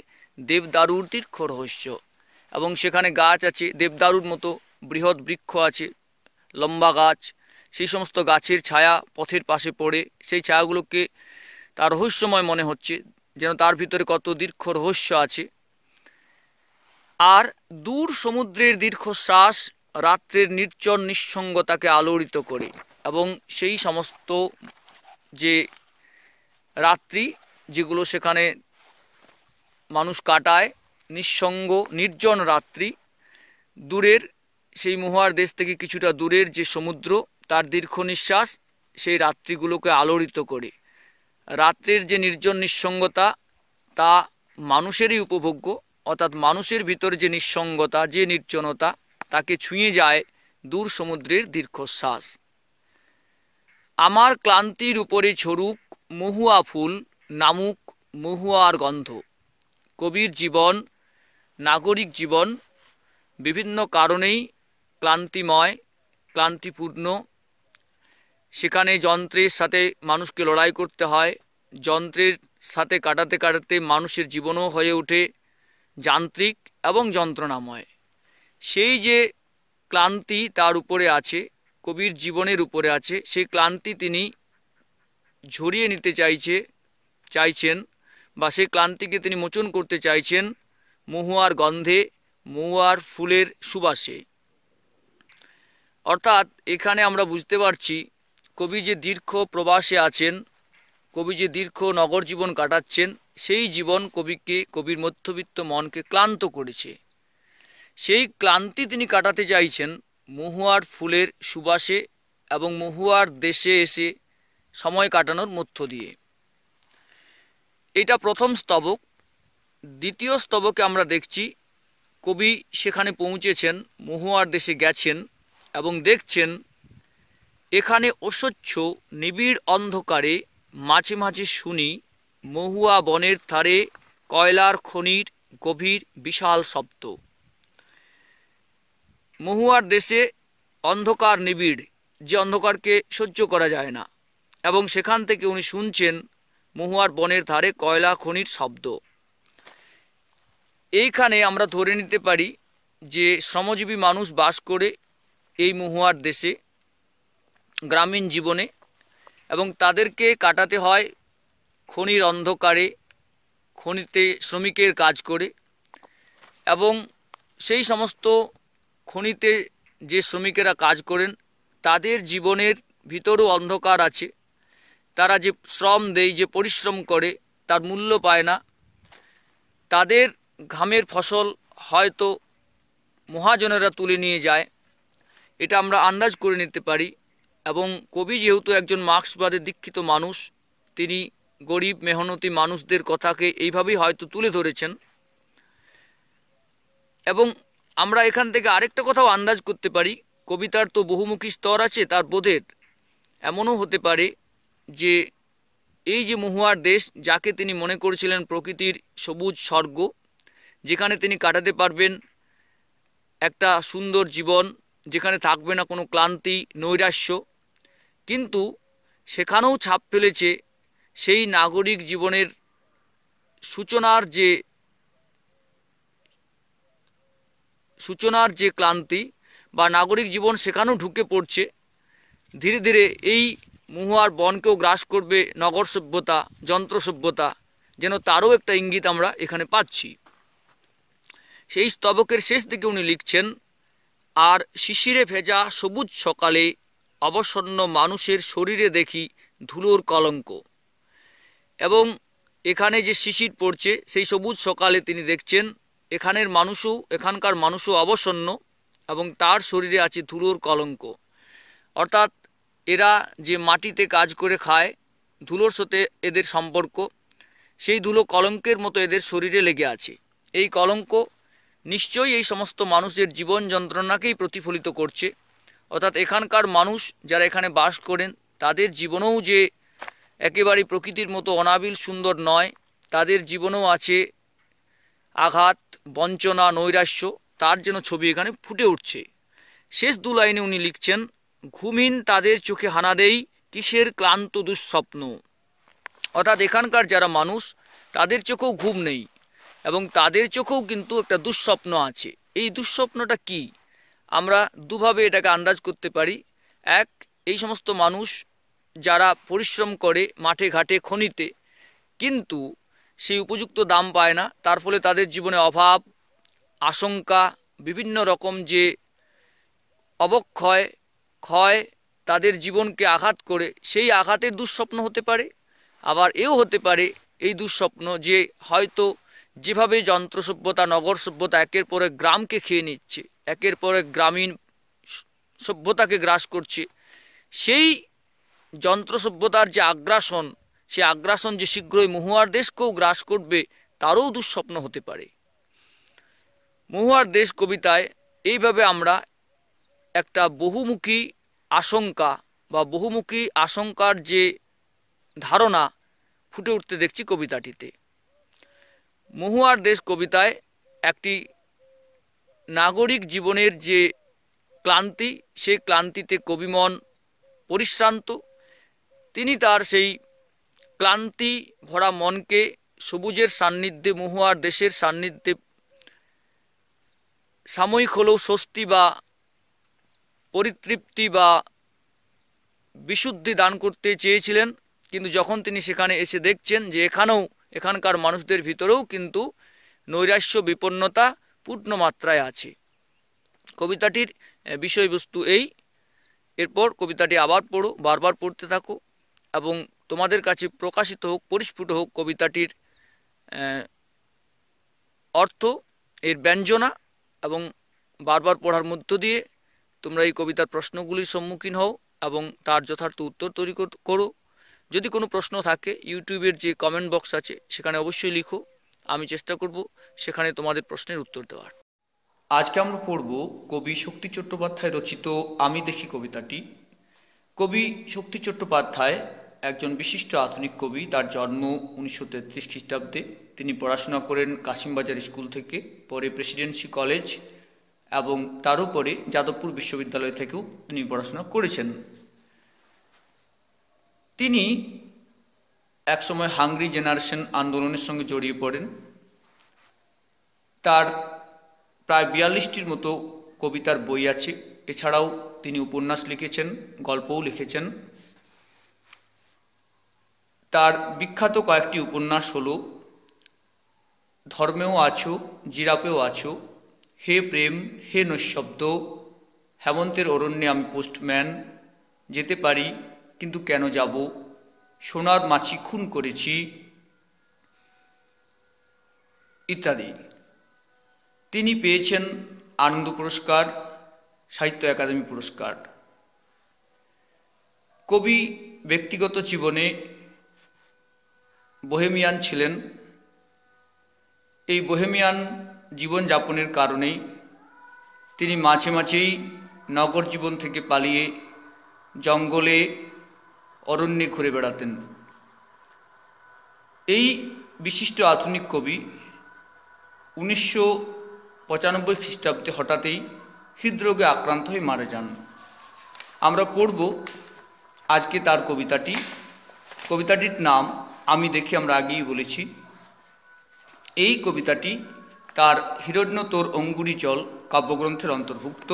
দেবদারুর দীর্ঘ রহস্য এবং সেখানে গাছ আছে দেবদারুর মতো বৃহৎ বৃক্ষ আছে লম্বা গাছ সেই সমস্ত গাছের ছায়া পথের পাশে পড়ে সেই ছায়াগুলোকে তা রহস্যময় মনে হচ্ছে যেন তার ভিতরে কত দীর্ঘ রহস্য আছে আর দূর সমুদ্রের দীর্ঘশ্বাস রাত্রের নির্জন নিঃসঙ্গতাকে আলোড়িত করে এবং সেই সমস্ত যে রাত্রি যেগুলো সেখানে মানুষ কাটায় নিঃসঙ্গ নির্জন রাত্রি দূরের সেই মহুয়ার দেশ থেকে কিছুটা দূরের যে সমুদ্র তার দীর্ঘ নিঃশ্বাস সেই রাত্রিগুলোকে আলোড়িত করে রাত্রির যে নির্জন নিঃসঙ্গতা তা মানুষেরই উপভোগ্য অর্থাৎ মানুষের ভিতর যে নিঃসঙ্গতা যে নির্জনতা তাকে ছুঁয়ে যায় দূর সমুদ্রের দীর্ঘশ্বাস আমার ক্লান্তির উপরে ছড়ুক মহুয়া ফুল নামুক মহুয়ার গন্ধ কবির জীবন নাগরিক জীবন বিভিন্ন কারণেই ক্লান্তিময় ক্লান্তিপূর্ণ সেখানে যন্ত্রের সাথে মানুষকে লড়াই করতে হয় যন্ত্রের সাথে কাটাতে কাটাতে মানুষের জীবনও হয়ে ওঠে যান্ত্রিক এবং যন্ত্রণাময় সেই যে ক্লান্তি তার উপরে আছে কবির জীবনের উপরে আছে সেই ক্লান্তি তিনি ঝরিয়ে নিতে চাইছে চাইছেন বা সেই ক্লান্তিকে তিনি মোচন করতে চাইছেন মহুয়ার গন্ধে মহুয়ার ফুলের সুবাসে অর্থাৎ এখানে আমরা বুঝতে পারছি কবি যে দীর্ঘ প্রবাসে আছেন কবি যে দীর্ঘ নগর জীবন কাটাচ্ছেন সেই জীবন কবিকে কবির মধ্যবিত্ত মনকে ক্লান্ত করেছে সেই ক্লান্তি তিনি কাটাতে চাইছেন মহুয়ার ফুলের সুবাসে এবং মহুয়ার দেশে এসে সময় কাটানোর মধ্য দিয়ে এটা প্রথম স্তবক দ্বিতীয় স্তবকে আমরা দেখছি কবি সেখানে পৌঁছেছেন মহুয়ার দেশে গেছেন এবং দেখছেন এখানে অসচ্ছ নিবিড় অন্ধকারে মাঝে মাঝে শুনি মহুয়া বনের ধারে কয়লার খনির গভীর বিশাল শব্দ মহুয়ার দেশে অন্ধকার নিবিড় যে অন্ধকারকে সহ্য করা যায় না এবং সেখান থেকে উনি শুনছেন মহুয়ার বনের ধারে কয়লা খনির শব্দ এইখানে আমরা ধরে নিতে পারি যে শ্রমজীবী মানুষ বাস করে এই মহুয়ার দেশে গ্রামীণ জীবনে এবং তাদেরকে কাটাতে হয় খনির অন্ধকারে খনিতে শ্রমিকের কাজ করে এবং সেই সমস্ত খনিতে যে শ্রমিকেরা কাজ করেন তাদের জীবনের ভিতরও অন্ধকার আছে তারা যে শ্রম দেয় যে পরিশ্রম করে তার মূল্য পায় না তাদের ঘামের ফসল হয়তো মহাজনেরা তুলে নিয়ে যায় এটা আমরা আন্দাজ করে নিতে পারি এবং কবি যেহেতু একজন মার্ক্সবাদে দীক্ষিত মানুষ তিনি গরিব মেহনতি মানুষদের কথাকে এইভাবেই হয়তো তুলে ধরেছেন এবং আমরা এখান থেকে আরেকটা কথাও আন্দাজ করতে পারি কবিতার তো বহুমুখী স্তর আছে তার বোধের এমনও হতে পারে যে এই যে মহুয়ার দেশ যাকে তিনি মনে করেছিলেন প্রকৃতির সবুজ স্বর্গ যেখানে তিনি কাটাতে পারবেন একটা সুন্দর জীবন যেখানে থাকবে না কোনো ক্লান্তি নৈরাশ্য কিন্তু সেখানেও ছাপ ফেলেছে সেই নাগরিক জীবনের সূচনার যে সূচনার যে ক্লান্তি বা নাগরিক জীবন সেখানেও ঢুকে পড়ছে ধীরে ধীরে এই মহুয়ার বনকেও গ্রাস করবে নগর সভ্যতা যন্ত্র সভ্যতা যেন তারও একটা ইঙ্গিত আমরা এখানে পাচ্ছি সেই স্তবকের শেষ দিকে উনি লিখছেন আর শিশিরে ভেজা সবুজ সকালে অবসন্ন মানুষের শরীরে দেখি ধুলোর কলঙ্ক এবং এখানে যে শিশির পড়ছে সেই সবুজ সকালে তিনি দেখছেন এখানের মানুষও এখানকার মানুষও অবসন্ন এবং তার শরীরে আছে ধুলোর কলঙ্ক অর্থাৎ এরা যে মাটিতে কাজ করে খায় ধুলোর সাথে এদের সম্পর্ক সেই ধুলো কলঙ্কের মতো এদের শরীরে লেগে আছে এই কলঙ্ক নিশ্চয়ই এই সমস্ত মানুষের জীবন যন্ত্রণাকেই প্রতিফলিত করছে অর্থাৎ এখানকার মানুষ যারা এখানে বাস করেন তাদের জীবনেও যে একেবারে প্রকৃতির মতো অনাবিল সুন্দর নয় তাদের জীবনেও আছে আঘাত বঞ্চনা নৈরাশ্য তার যেন ছবি এখানে ফুটে উঠছে শেষ দু লাইনে উনি লিখছেন ঘুমহীন তাদের চোখে হানা দেই কিসের ক্লান্ত দুঃস্বপ্ন অর্থাৎ এখানকার যারা মানুষ তাদের চোখেও ঘুম নেই এবং তাদের চোখেও কিন্তু একটা দুঃস্বপ্ন আছে এই দুঃস্বপ্নটা কী আমরা দুভাবে এটাকে আন্দাজ করতে পারি এক এই সমস্ত মানুষ যারা পরিশ্রম করে মাঠে ঘাটে খনিতে কিন্তু সেই উপযুক্ত দাম পায় না তার ফলে তাদের জীবনে অভাব আশঙ্কা বিভিন্ন রকম যে অবক্ষয় ক্ষয় তাদের জীবনকে আঘাত করে সেই আঘাতের দুঃস্বপ্ন হতে পারে আবার এও হতে পারে এই দুঃস্বপ্ন যে হয়তো যেভাবে যন্ত্র সভ্যতা নগর সভ্যতা একের পরে গ্রামকে খেয়ে নিচ্ছে একের পর এক গ্রামীণ সভ্যতাকে গ্রাস করছে সেই যন্ত্র সভ্যতার যে আগ্রাসন সে আগ্রাসন যে শীঘ্রই মহুয়ার দেশকেও গ্রাস করবে তারও দুঃস্বপ্ন হতে পারে মহুয়ার দেশ কবিতায় এইভাবে আমরা একটা বহুমুখী আশঙ্কা বা বহুমুখী আশঙ্কার যে ধারণা ফুটে উঠতে দেখছি কবিতাটিতে মহুয়ার দেশ কবিতায় একটি নাগরিক জীবনের যে ক্লান্তি সে ক্লান্তিতে কবিমন পরিশ্রান্ত তিনি তার সেই ক্লান্তি ভরা মনকে সবুজের সান্নিধ্যে মহুয়ার দেশের সান্নিধ্যে সাময়িক হলেও স্বস্তি বা পরিতৃপ্তি বা বিশুদ্ধি দান করতে চেয়েছিলেন কিন্তু যখন তিনি সেখানে এসে দেখছেন যে এখানেও এখানকার মানুষদের ভিতরেও কিন্তু নৈরাশ্য বিপন্নতা পূর্ণ মাত্রায় আছে কবিতাটির বিষয়বস্তু এই এরপর কবিতাটি আবার পড়ো বারবার পড়তে থাকো এবং তোমাদের কাছে প্রকাশিত হোক পরিস্ফুট হোক কবিতাটির অর্থ এর ব্যঞ্জনা এবং বারবার পড়ার মধ্য দিয়ে তোমরা এই কবিতার প্রশ্নগুলির সম্মুখীন হও এবং তার যথার্থ উত্তর তৈরি করো যদি কোনো প্রশ্ন থাকে ইউটিউবের যে কমেন্ট বক্স আছে সেখানে অবশ্যই লিখো আমি চেষ্টা করব সেখানে তোমাদের প্রশ্নের উত্তর দেওয়ার আজকে আমরা পড়ব কবি শক্তি চট্টোপাধ্যায় রচিত আমি দেখি কবিতাটি কবি শক্তি চট্টোপাধ্যায় একজন বিশিষ্ট আধুনিক কবি তার জন্ম উনিশশো তেত্রিশ খ্রিস্টাব্দে তিনি পড়াশোনা করেন কাশিমবাজার স্কুল থেকে পরে প্রেসিডেন্সি কলেজ এবং তার উপরে যাদবপুর বিশ্ববিদ্যালয় থেকেও তিনি পড়াশোনা করেছেন তিনি একসময় হাংরি জেনারেশন আন্দোলনের সঙ্গে জড়িয়ে পড়েন তার প্রায় বিয়াল্লিশটির মতো কবিতার বই আছে এছাড়াও তিনি উপন্যাস লিখেছেন গল্পও লিখেছেন তার বিখ্যাত কয়েকটি উপন্যাস হল ধর্মেও আছো জিরাপেও আছো হে প্রেম হে নৈশব্দ হেমন্তের অরণ্যে আমি পোস্টম্যান যেতে পারি কিন্তু কেন যাব সোনার মাছি খুন করেছি ইত্যাদি তিনি পেয়েছেন আনন্দ পুরস্কার সাহিত্য একাডেমি পুরস্কার কবি ব্যক্তিগত জীবনে বোহেমিয়ান ছিলেন এই বোহেমিয়ান জীবনযাপনের কারণেই তিনি মাঝে মাঝেই নগর জীবন থেকে পালিয়ে জঙ্গলে অরণ্যে ঘুরে বেড়াতেন এই বিশিষ্ট আধুনিক কবি উনিশশো পঁচানব্বই খ্রিস্টাব্দে হঠাৎই হৃদরোগে আক্রান্ত হয়ে মারা যান আমরা পড়ব আজকে তার কবিতাটি কবিতাটির নাম আমি দেখি আমরা আগেই বলেছি এই কবিতাটি তার হিরণ্যতোর অঙ্গুরি জল কাব্যগ্রন্থের অন্তর্ভুক্ত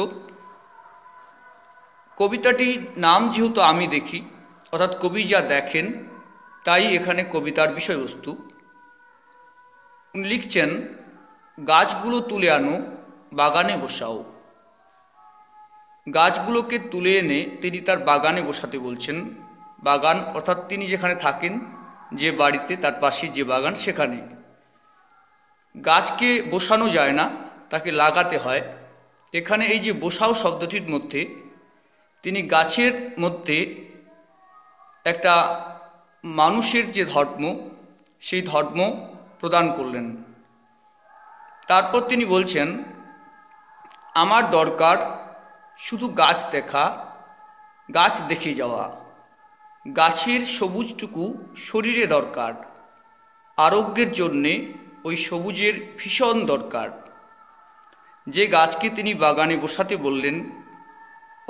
কবিতাটির নাম যেহেতু আমি দেখি অর্থাৎ কবি যা দেখেন তাই এখানে কবিতার বিষয়বস্তু উনি লিখছেন গাছগুলো তুলে আনো বাগানে বসাও গাছগুলোকে তুলে এনে তিনি তার বাগানে বসাতে বলছেন বাগান অর্থাৎ তিনি যেখানে থাকেন যে বাড়িতে তার পাশে যে বাগান সেখানে গাছকে বসানো যায় না তাকে লাগাতে হয় এখানে এই যে বসাও শব্দটির মধ্যে তিনি গাছের মধ্যে একটা মানুষের যে ধর্ম সেই ধর্ম প্রদান করলেন তারপর তিনি বলছেন আমার দরকার শুধু গাছ দেখা গাছ দেখে যাওয়া গাছের সবুজটুকু শরীরে দরকার আরোগ্যের জন্যে ওই সবুজের ভীষণ দরকার যে গাছকে তিনি বাগানে বসাতে বললেন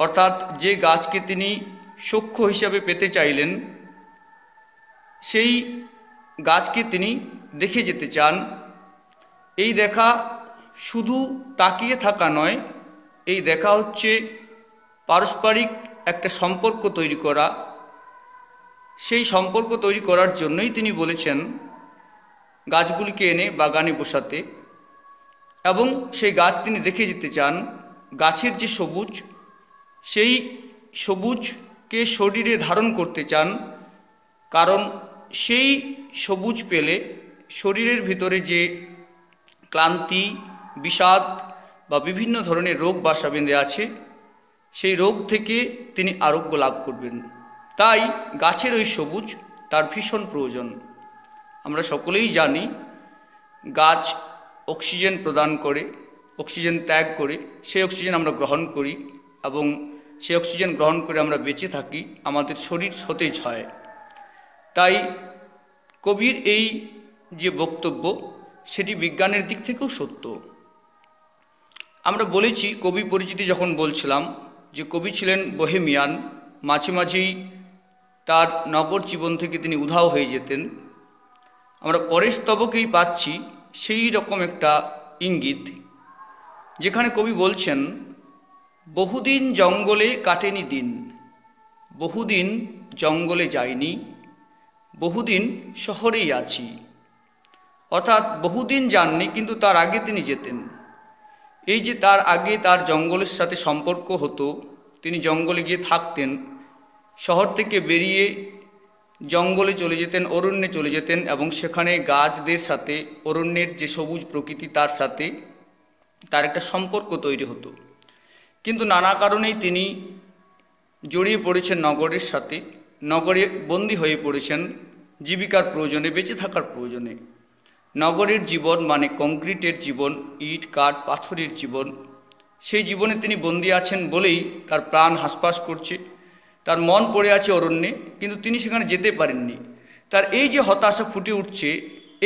অর্থাৎ যে গাছকে তিনি সূক্ষ্ম হিসাবে পেতে চাইলেন সেই গাছকে তিনি দেখে যেতে চান এই দেখা শুধু তাকিয়ে থাকা নয় এই দেখা হচ্ছে পারস্পরিক একটা সম্পর্ক তৈরি করা সেই সম্পর্ক তৈরি করার জন্যই তিনি বলেছেন গাছগুলিকে এনে বাগানে বসাতে এবং সেই গাছ তিনি দেখে যেতে চান গাছের যে সবুজ সেই সবুজ কে শরীরে ধারণ করতে চান কারণ সেই সবুজ পেলে শরীরের ভিতরে যে ক্লান্তি বিষাদ বা বিভিন্ন ধরনের রোগ বাসা বেঁধে আছে সেই রোগ থেকে তিনি আরোগ্য লাভ করবেন তাই গাছের ওই সবুজ তার ভীষণ প্রয়োজন আমরা সকলেই জানি গাছ অক্সিজেন প্রদান করে অক্সিজেন ত্যাগ করে সেই অক্সিজেন আমরা গ্রহণ করি এবং সে অক্সিজেন গ্রহণ করে আমরা বেঁচে থাকি আমাদের শরীর সতেজ হয় তাই কবির এই যে বক্তব্য সেটি বিজ্ঞানের দিক থেকেও সত্য আমরা বলেছি কবি পরিচিতি যখন বলছিলাম যে কবি ছিলেন বহেমিয়ান মাঝে মাঝেই তার নগর জীবন থেকে তিনি উধাও হয়ে যেতেন আমরা পরেশ তবকেই পাচ্ছি সেই রকম একটা ইঙ্গিত যেখানে কবি বলছেন বহুদিন জঙ্গলে কাটেনি দিন বহুদিন জঙ্গলে যাইনি বহুদিন শহরেই আছি অর্থাৎ বহুদিন যাননি কিন্তু তার আগে তিনি যেতেন এই যে তার আগে তার জঙ্গলের সাথে সম্পর্ক হতো তিনি জঙ্গলে গিয়ে থাকতেন শহর থেকে বেরিয়ে জঙ্গলে চলে যেতেন অরণ্যে চলে যেতেন এবং সেখানে গাছদের সাথে অরণ্যের যে সবুজ প্রকৃতি তার সাথে তার একটা সম্পর্ক তৈরি হতো কিন্তু নানা কারণেই তিনি জড়িয়ে পড়েছেন নগরের সাথে নগরে বন্দী হয়ে পড়েছেন জীবিকার প্রয়োজনে বেঁচে থাকার প্রয়োজনে নগরের জীবন মানে কংক্রিটের জীবন ইট কাঠ পাথরের জীবন সেই জীবনে তিনি বন্দী আছেন বলেই তার প্রাণ হাসপাস করছে তার মন পড়ে আছে অরণ্যে কিন্তু তিনি সেখানে যেতে পারেননি তার এই যে হতাশা ফুটে উঠছে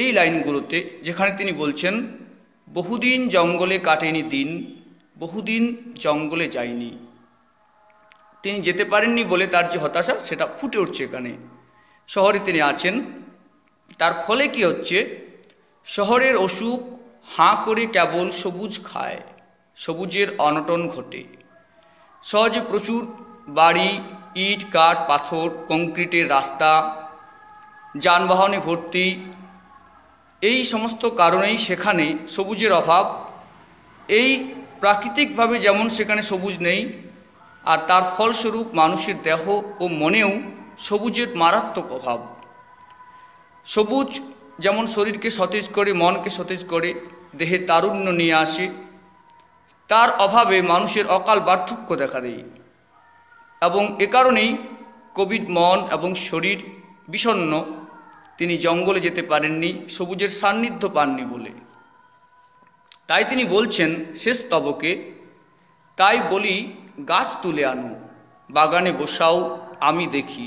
এই লাইনগুলোতে যেখানে তিনি বলছেন বহুদিন জঙ্গলে কাটেনি দিন বহুদিন জঙ্গলে যায়নি তিনি যেতে পারেননি বলে তার যে হতাশা সেটা ফুটে উঠছে এখানে শহরে তিনি আছেন তার ফলে কি হচ্ছে শহরের অসুখ হাঁ করে কেবল সবুজ খায় সবুজের অনটন ঘটে সহজে প্রচুর বাড়ি ইট কাঠ পাথর কংক্রিটের রাস্তা যানবাহনে ভর্তি এই সমস্ত কারণেই সেখানে সবুজের অভাব এই প্রাকৃতিকভাবে যেমন সেখানে সবুজ নেই আর তার ফলস্বরূপ মানুষের দেহ ও মনেও সবুজের মারাত্মক অভাব সবুজ যেমন শরীরকে সতেজ করে মনকে সতেজ করে দেহে তারুণ্য নিয়ে আসে তার অভাবে মানুষের অকাল পার্থক্য দেখা দেয় এবং এ কারণেই কবির মন এবং শরীর বিষণ্ন তিনি জঙ্গলে যেতে পারেননি সবুজের সান্নিধ্য পাননি বলে তাই তিনি বলছেন শেষ তবকে তাই বলি গাছ তুলে আনো বাগানে বসাও আমি দেখি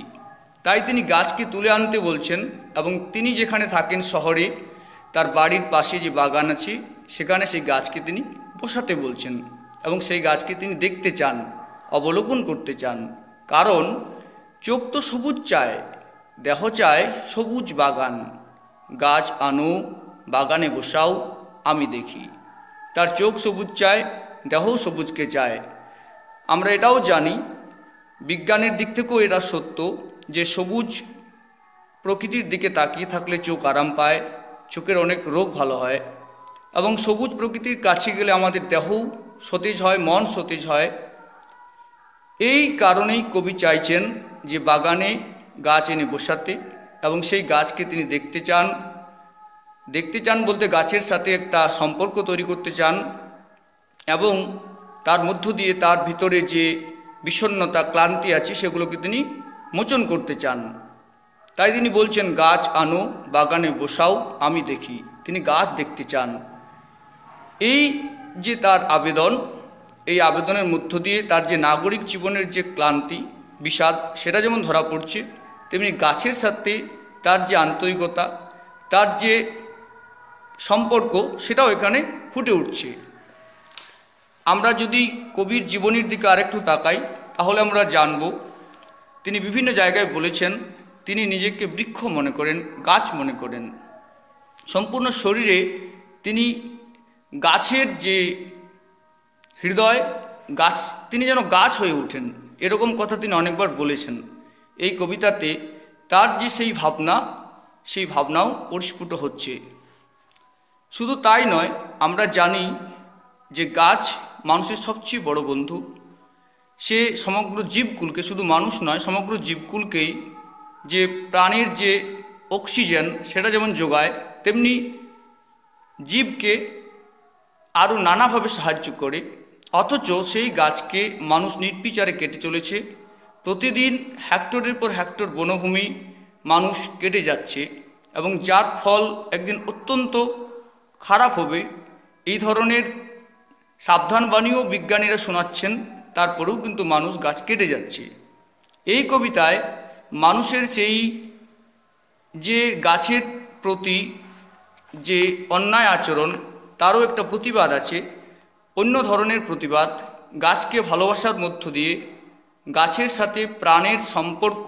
তাই তিনি গাছকে তুলে আনতে বলছেন এবং তিনি যেখানে থাকেন শহরে তার বাড়ির পাশে যে বাগান আছে সেখানে সেই গাছকে তিনি বসাতে বলছেন এবং সেই গাছকে তিনি দেখতে চান অবলোকন করতে চান কারণ চোখ তো সবুজ চায় দেহ চায় সবুজ বাগান গাছ আনো বাগানে বসাও আমি দেখি তার চোখ সবুজ চায় দেহ সবুজকে চায় আমরা এটাও জানি বিজ্ঞানের দিক থেকেও এরা সত্য যে সবুজ প্রকৃতির দিকে তাকিয়ে থাকলে চোখ আরাম পায় চোখের অনেক রোগ ভালো হয় এবং সবুজ প্রকৃতির কাছে গেলে আমাদের দেহ সতেজ হয় মন সতেজ হয় এই কারণেই কবি চাইছেন যে বাগানে গাছ এনে বসাতে এবং সেই গাছকে তিনি দেখতে চান দেখতে চান বলতে গাছের সাথে একটা সম্পর্ক তৈরি করতে চান এবং তার মধ্য দিয়ে তার ভিতরে যে বিষণ্নতা ক্লান্তি আছে সেগুলোকে তিনি মোচন করতে চান তাই তিনি বলছেন গাছ আনো বাগানে বসাও আমি দেখি তিনি গাছ দেখতে চান এই যে তার আবেদন এই আবেদনের মধ্য দিয়ে তার যে নাগরিক জীবনের যে ক্লান্তি বিষাদ সেটা যেমন ধরা পড়ছে তেমনি গাছের সাথে তার যে আন্তরিকতা তার যে সম্পর্ক সেটাও এখানে ফুটে উঠছে আমরা যদি কবির জীবনীর দিকে আরেকটু তাকাই তাহলে আমরা জানব তিনি বিভিন্ন জায়গায় বলেছেন তিনি নিজেকে বৃক্ষ মনে করেন গাছ মনে করেন সম্পূর্ণ শরীরে তিনি গাছের যে হৃদয় গাছ তিনি যেন গাছ হয়ে ওঠেন এরকম কথা তিনি অনেকবার বলেছেন এই কবিতাতে তার যে সেই ভাবনা সেই ভাবনাও পরিস্ফুট হচ্ছে শুধু তাই নয় আমরা জানি যে গাছ মানুষের সবচেয়ে বড় বন্ধু সে সমগ্র জীবকুলকে শুধু মানুষ নয় সমগ্র জীবকুলকেই যে প্রাণীর যে অক্সিজেন সেটা যেমন যোগায় তেমনি জীবকে আরও নানাভাবে সাহায্য করে অথচ সেই গাছকে মানুষ নির্বিচারে কেটে চলেছে প্রতিদিন হ্যাক্টরের পর হ্যাক্টর বনভূমি মানুষ কেটে যাচ্ছে এবং যার ফল একদিন অত্যন্ত খারাপ হবে এই ধরনের সাবধানবাণীও বিজ্ঞানীরা শোনাচ্ছেন তারপরেও কিন্তু মানুষ গাছ কেটে যাচ্ছে এই কবিতায় মানুষের সেই যে গাছের প্রতি যে অন্যায় আচরণ তারও একটা প্রতিবাদ আছে অন্য ধরনের প্রতিবাদ গাছকে ভালোবাসার মধ্য দিয়ে গাছের সাথে প্রাণের সম্পর্ক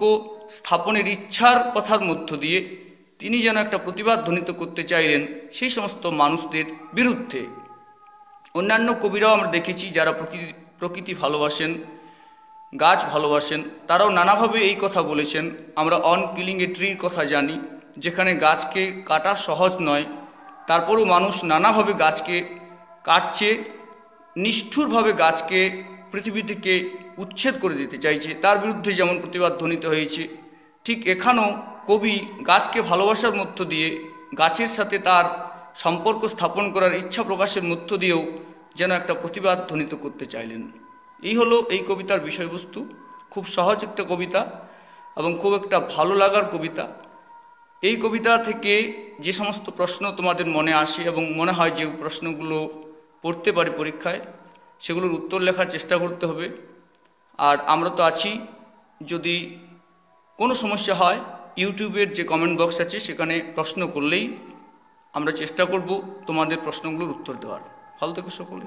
স্থাপনের ইচ্ছার কথার মধ্য দিয়ে তিনি যেন একটা প্রতিবাদ ধ্বনিত করতে চাইলেন সেই সমস্ত মানুষদের বিরুদ্ধে অন্যান্য কবিরাও আমরা দেখেছি যারা প্রকৃতি প্রকৃতি ভালোবাসেন গাছ ভালোবাসেন তারাও নানাভাবে এই কথা বলেছেন আমরা অন কিলিং এ ট্রির কথা জানি যেখানে গাছকে কাটা সহজ নয় তারপরও মানুষ নানাভাবে গাছকে কাটছে নিষ্ঠুরভাবে গাছকে পৃথিবী থেকে উচ্ছেদ করে দিতে চাইছে তার বিরুদ্ধে যেমন প্রতিবাদ ধ্বনিত হয়েছে ঠিক এখানেও কবি গাছকে ভালোবাসার মধ্য দিয়ে গাছের সাথে তার সম্পর্ক স্থাপন করার ইচ্ছা প্রকাশের মধ্য দিয়েও যেন একটা প্রতিবাদ ধ্বনিত করতে চাইলেন এই হলো এই কবিতার বিষয়বস্তু খুব সহজ একটা কবিতা এবং খুব একটা ভালো লাগার কবিতা এই কবিতা থেকে যে সমস্ত প্রশ্ন তোমাদের মনে আসে এবং মনে হয় যে প্রশ্নগুলো পড়তে পারে পরীক্ষায় সেগুলোর উত্তর লেখার চেষ্টা করতে হবে আর আমরা তো আছি যদি কোনো সমস্যা হয় ইউটিউবের যে কমেন্ট বক্স আছে সেখানে প্রশ্ন করলেই আমরা চেষ্টা করব তোমাদের প্রশ্নগুলোর উত্তর দেওয়ার ভালো থেকো সকলে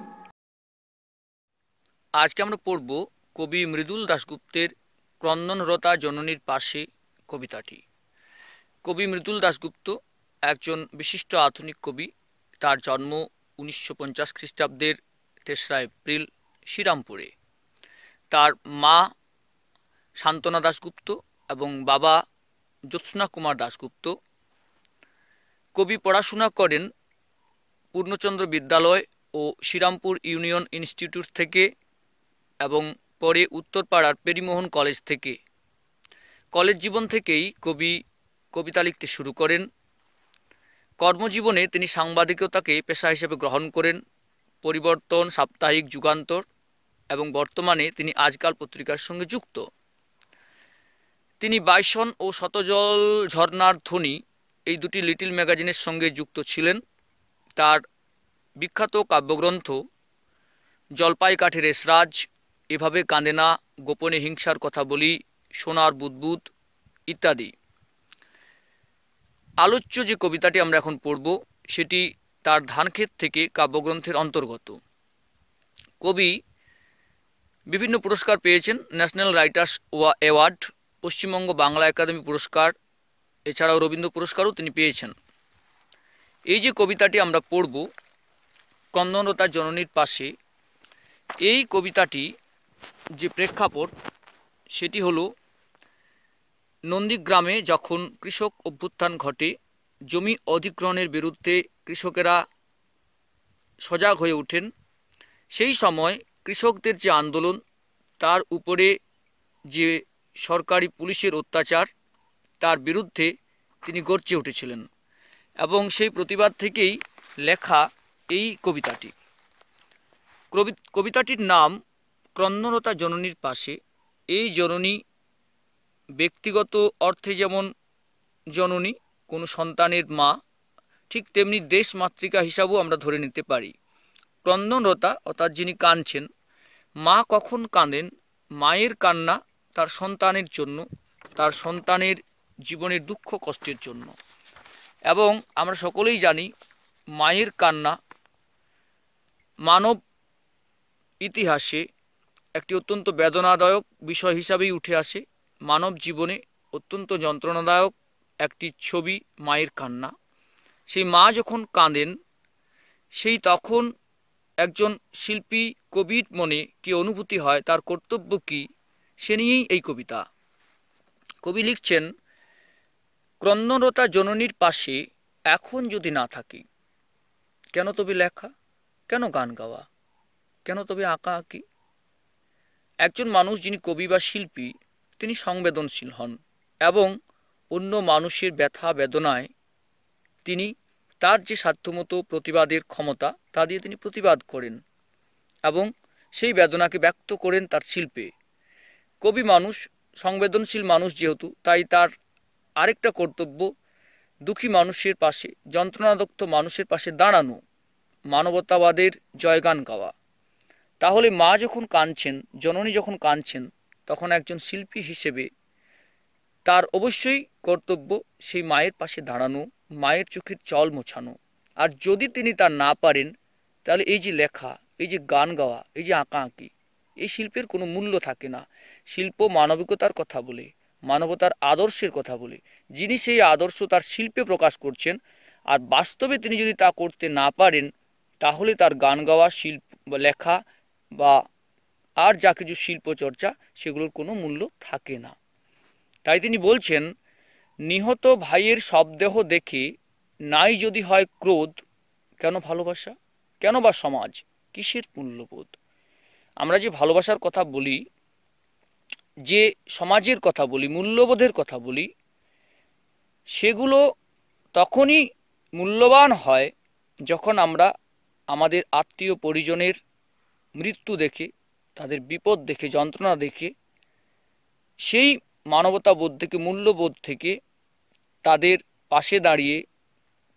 আজকে আমরা পড়ব কবি মৃদুল দাশগুপ্তের ক্রন্দনরতা জননীর পাশে কবিতাটি কবি মৃদুল দাশগুপ্ত একজন বিশিষ্ট আধুনিক কবি তার জন্ম উনিশশো পঞ্চাশ খ্রিস্টাব্দের তেসরা এপ্রিল শ্রীরামপুরে তার মা শান্তনা দাশগুপ্ত এবং বাবা জ্যোৎস্না কুমার দাশগুপ্ত কবি পড়াশোনা করেন পূর্ণচন্দ্র বিদ্যালয় ও শ্রীরামপুর ইউনিয়ন ইনস্টিটিউট থেকে এবং পরে উত্তরপাড়ার পেরিমোহন কলেজ থেকে কলেজ জীবন থেকেই কবি কবিতা লিখতে শুরু করেন কর্মজীবনে তিনি সাংবাদিকতাকে পেশা হিসেবে গ্রহণ করেন পরিবর্তন সাপ্তাহিক যুগান্তর এবং বর্তমানে তিনি আজকাল পত্রিকার সঙ্গে যুক্ত তিনি বাইসন ও শতজল ঝর্নার ধ্বনি এই দুটি লিটিল ম্যাগাজিনের সঙ্গে যুক্ত ছিলেন তার বিখ্যাত কাব্যগ্রন্থ জলপাই কাঠের এসরাজ এভাবে কাঁদে না গোপনে হিংসার কথা বলি সোনার বুদবুদ ইত্যাদি আলোচ্য যে কবিতাটি আমরা এখন পড়ব সেটি তার ধানক্ষেত থেকে কাব্যগ্রন্থের অন্তর্গত কবি বিভিন্ন পুরস্কার পেয়েছেন ন্যাশনাল রাইটার্স ওয়া অ্যাওয়ার্ড পশ্চিমবঙ্গ বাংলা একাডেমি পুরস্কার এছাড়াও রবীন্দ্র পুরস্কারও তিনি পেয়েছেন এই যে কবিতাটি আমরা পড়ব কন্দনতা জননীর পাশে এই কবিতাটি যে প্রেক্ষাপট সেটি হল নন্দীগ্রামে যখন কৃষক অভ্যুত্থান ঘটে জমি অধিগ্রহণের বিরুদ্ধে কৃষকেরা সজাগ হয়ে ওঠেন সেই সময় কৃষকদের যে আন্দোলন তার উপরে যে সরকারি পুলিশের অত্যাচার তার বিরুদ্ধে তিনি গর্জে উঠেছিলেন এবং সেই প্রতিবাদ থেকেই লেখা এই কবিতাটি কবিতাটির নাম ক্রন্দনতা জননীর পাশে এই জননী ব্যক্তিগত অর্থে যেমন জননী কোনো সন্তানের মা ঠিক তেমনি দেশ মাতৃকা হিসাবেও আমরা ধরে নিতে পারি ক্রন্দনরতা অর্থাৎ যিনি কাঁদছেন মা কখন কাঁদেন মায়ের কান্না তার সন্তানের জন্য তার সন্তানের জীবনের দুঃখ কষ্টের জন্য এবং আমরা সকলেই জানি মায়ের কান্না মানব ইতিহাসে একটি অত্যন্ত বেদনাদায়ক বিষয় হিসাবেই উঠে আসে মানব জীবনে অত্যন্ত যন্ত্রণাদায়ক একটি ছবি মায়ের কান্না সেই মা যখন কাঁদেন সেই তখন একজন শিল্পী কবির মনে কি অনুভূতি হয় তার কর্তব্য কী সে নিয়েই এই কবিতা কবি লিখছেন ক্রন্দনরতা জননীর পাশে এখন যদি না থাকি কেন তবে লেখা কেন গান গাওয়া কেন তবে আঁকা আঁকি একজন মানুষ যিনি কবি বা শিল্পী তিনি সংবেদনশীল হন এবং অন্য মানুষের ব্যথা বেদনায় তিনি তার যে সাধ্যমতো প্রতিবাদের ক্ষমতা তা দিয়ে তিনি প্রতিবাদ করেন এবং সেই বেদনাকে ব্যক্ত করেন তার শিল্পে কবি মানুষ সংবেদনশীল মানুষ যেহেতু তাই তার আরেকটা কর্তব্য দুঃখী মানুষের পাশে যন্ত্রণাদক্ত মানুষের পাশে দাঁড়ানো মানবতাবাদের জয়গান গাওয়া তাহলে মা যখন কাঁদছেন জননী যখন কাঁদছেন তখন একজন শিল্পী হিসেবে তার অবশ্যই কর্তব্য সেই মায়ের পাশে দাঁড়ানো মায়ের চোখের চল মোছানো আর যদি তিনি তা না পারেন তাহলে এই যে লেখা এই যে গান গাওয়া এই যে আঁকা আঁকি এই শিল্পের কোনো মূল্য থাকে না শিল্প মানবিকতার কথা বলে মানবতার আদর্শের কথা বলে যিনি সেই আদর্শ তার শিল্পে প্রকাশ করছেন আর বাস্তবে তিনি যদি তা করতে না পারেন তাহলে তার গান গাওয়া শিল্প বা লেখা বা আর যা কিছু শিল্পচর্চা সেগুলোর কোনো মূল্য থাকে না তাই তিনি বলছেন নিহত ভাইয়ের শবদেহ দেখে নাই যদি হয় ক্রোধ কেন ভালোবাসা কেন বা সমাজ কিসের মূল্যবোধ আমরা যে ভালোবাসার কথা বলি যে সমাজের কথা বলি মূল্যবোধের কথা বলি সেগুলো তখনই মূল্যবান হয় যখন আমরা আমাদের আত্মীয় পরিজনের মৃত্যু দেখে তাদের বিপদ দেখে যন্ত্রণা দেখে সেই মানবতাবোধ থেকে মূল্যবোধ থেকে তাদের পাশে দাঁড়িয়ে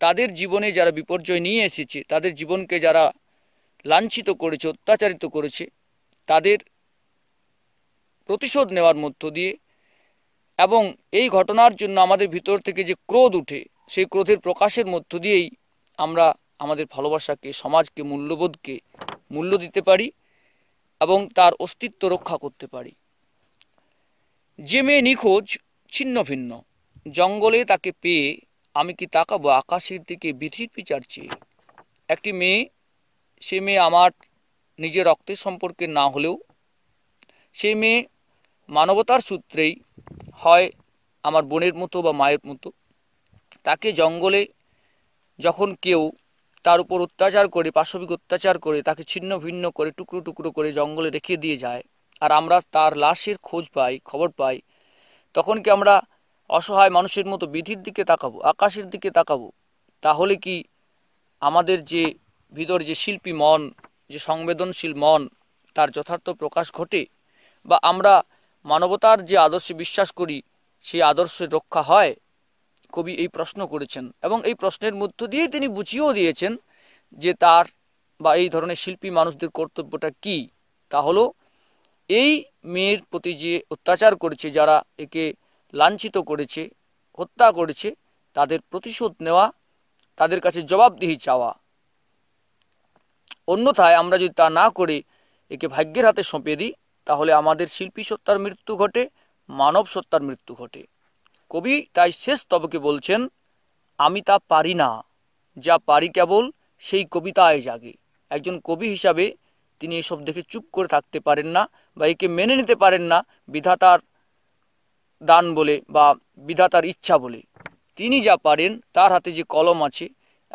তাদের জীবনে যারা বিপর্যয় নিয়ে এসেছে তাদের জীবনকে যারা লাঞ্ছিত করেছে অত্যাচারিত করেছে তাদের প্রতিশোধ নেওয়ার মধ্য দিয়ে এবং এই ঘটনার জন্য আমাদের ভিতর থেকে যে ক্রোধ উঠে সেই ক্রোধের প্রকাশের মধ্য দিয়েই আমরা আমাদের ভালোবাসাকে সমাজকে মূল্যবোধকে মূল্য দিতে পারি এবং তার অস্তিত্ব রক্ষা করতে পারি যে মেয়ে নিখোঁজ ছিন্ন ভিন্ন জঙ্গলে তাকে পেয়ে আমি কি তাকাবো আকাশের দিকে বিধির বিচার চেয়ে একটি মেয়ে সে মেয়ে আমার নিজে রক্তের সম্পর্কে না হলেও সেই মেয়ে মানবতার সূত্রেই হয় আমার বোনের মতো বা মায়ের মতো তাকে জঙ্গলে যখন কেউ তার উপর অত্যাচার করে পাশবিক অত্যাচার করে তাকে ছিন্ন ভিন্ন করে টুকরো টুকরো করে জঙ্গলে রেখে দিয়ে যায় আর আমরা তার লাশের খোঁজ পাই খবর পাই তখন কি আমরা অসহায় মানুষের মতো বিধির দিকে তাকাবো আকাশের দিকে তাকাবো তাহলে কি আমাদের যে ভিতর যে শিল্পী মন যে সংবেদনশীল মন তার যথার্থ প্রকাশ ঘটে বা আমরা মানবতার যে আদর্শে বিশ্বাস করি সেই আদর্শের রক্ষা হয় কবি এই প্রশ্ন করেছেন এবং এই প্রশ্নের মধ্য দিয়েই তিনি বুঝিয়েও দিয়েছেন যে তার বা এই ধরনের শিল্পী মানুষদের কর্তব্যটা কি তা হলো এই মেয়ের প্রতি যে অত্যাচার করেছে যারা একে লাঞ্ছিত করেছে হত্যা করেছে তাদের প্রতিশোধ নেওয়া তাদের কাছে জবাবদিহি চাওয়া অন্যথায় আমরা যদি তা না করে একে ভাগ্যের হাতে সঁপে দিই তাহলে আমাদের শিল্পী সত্তার মৃত্যু ঘটে মানব সত্তার মৃত্যু ঘটে কবি তাই শেষ তবকে বলছেন আমি তা পারি না যা পারি কেবল সেই কবিতায় জাগে একজন কবি হিসাবে তিনি এসব দেখে চুপ করে থাকতে পারেন না বা একে মেনে নিতে পারেন না বিধাতার দান বলে বা বিধাতার ইচ্ছা বলে তিনি যা পারেন তার হাতে যে কলম আছে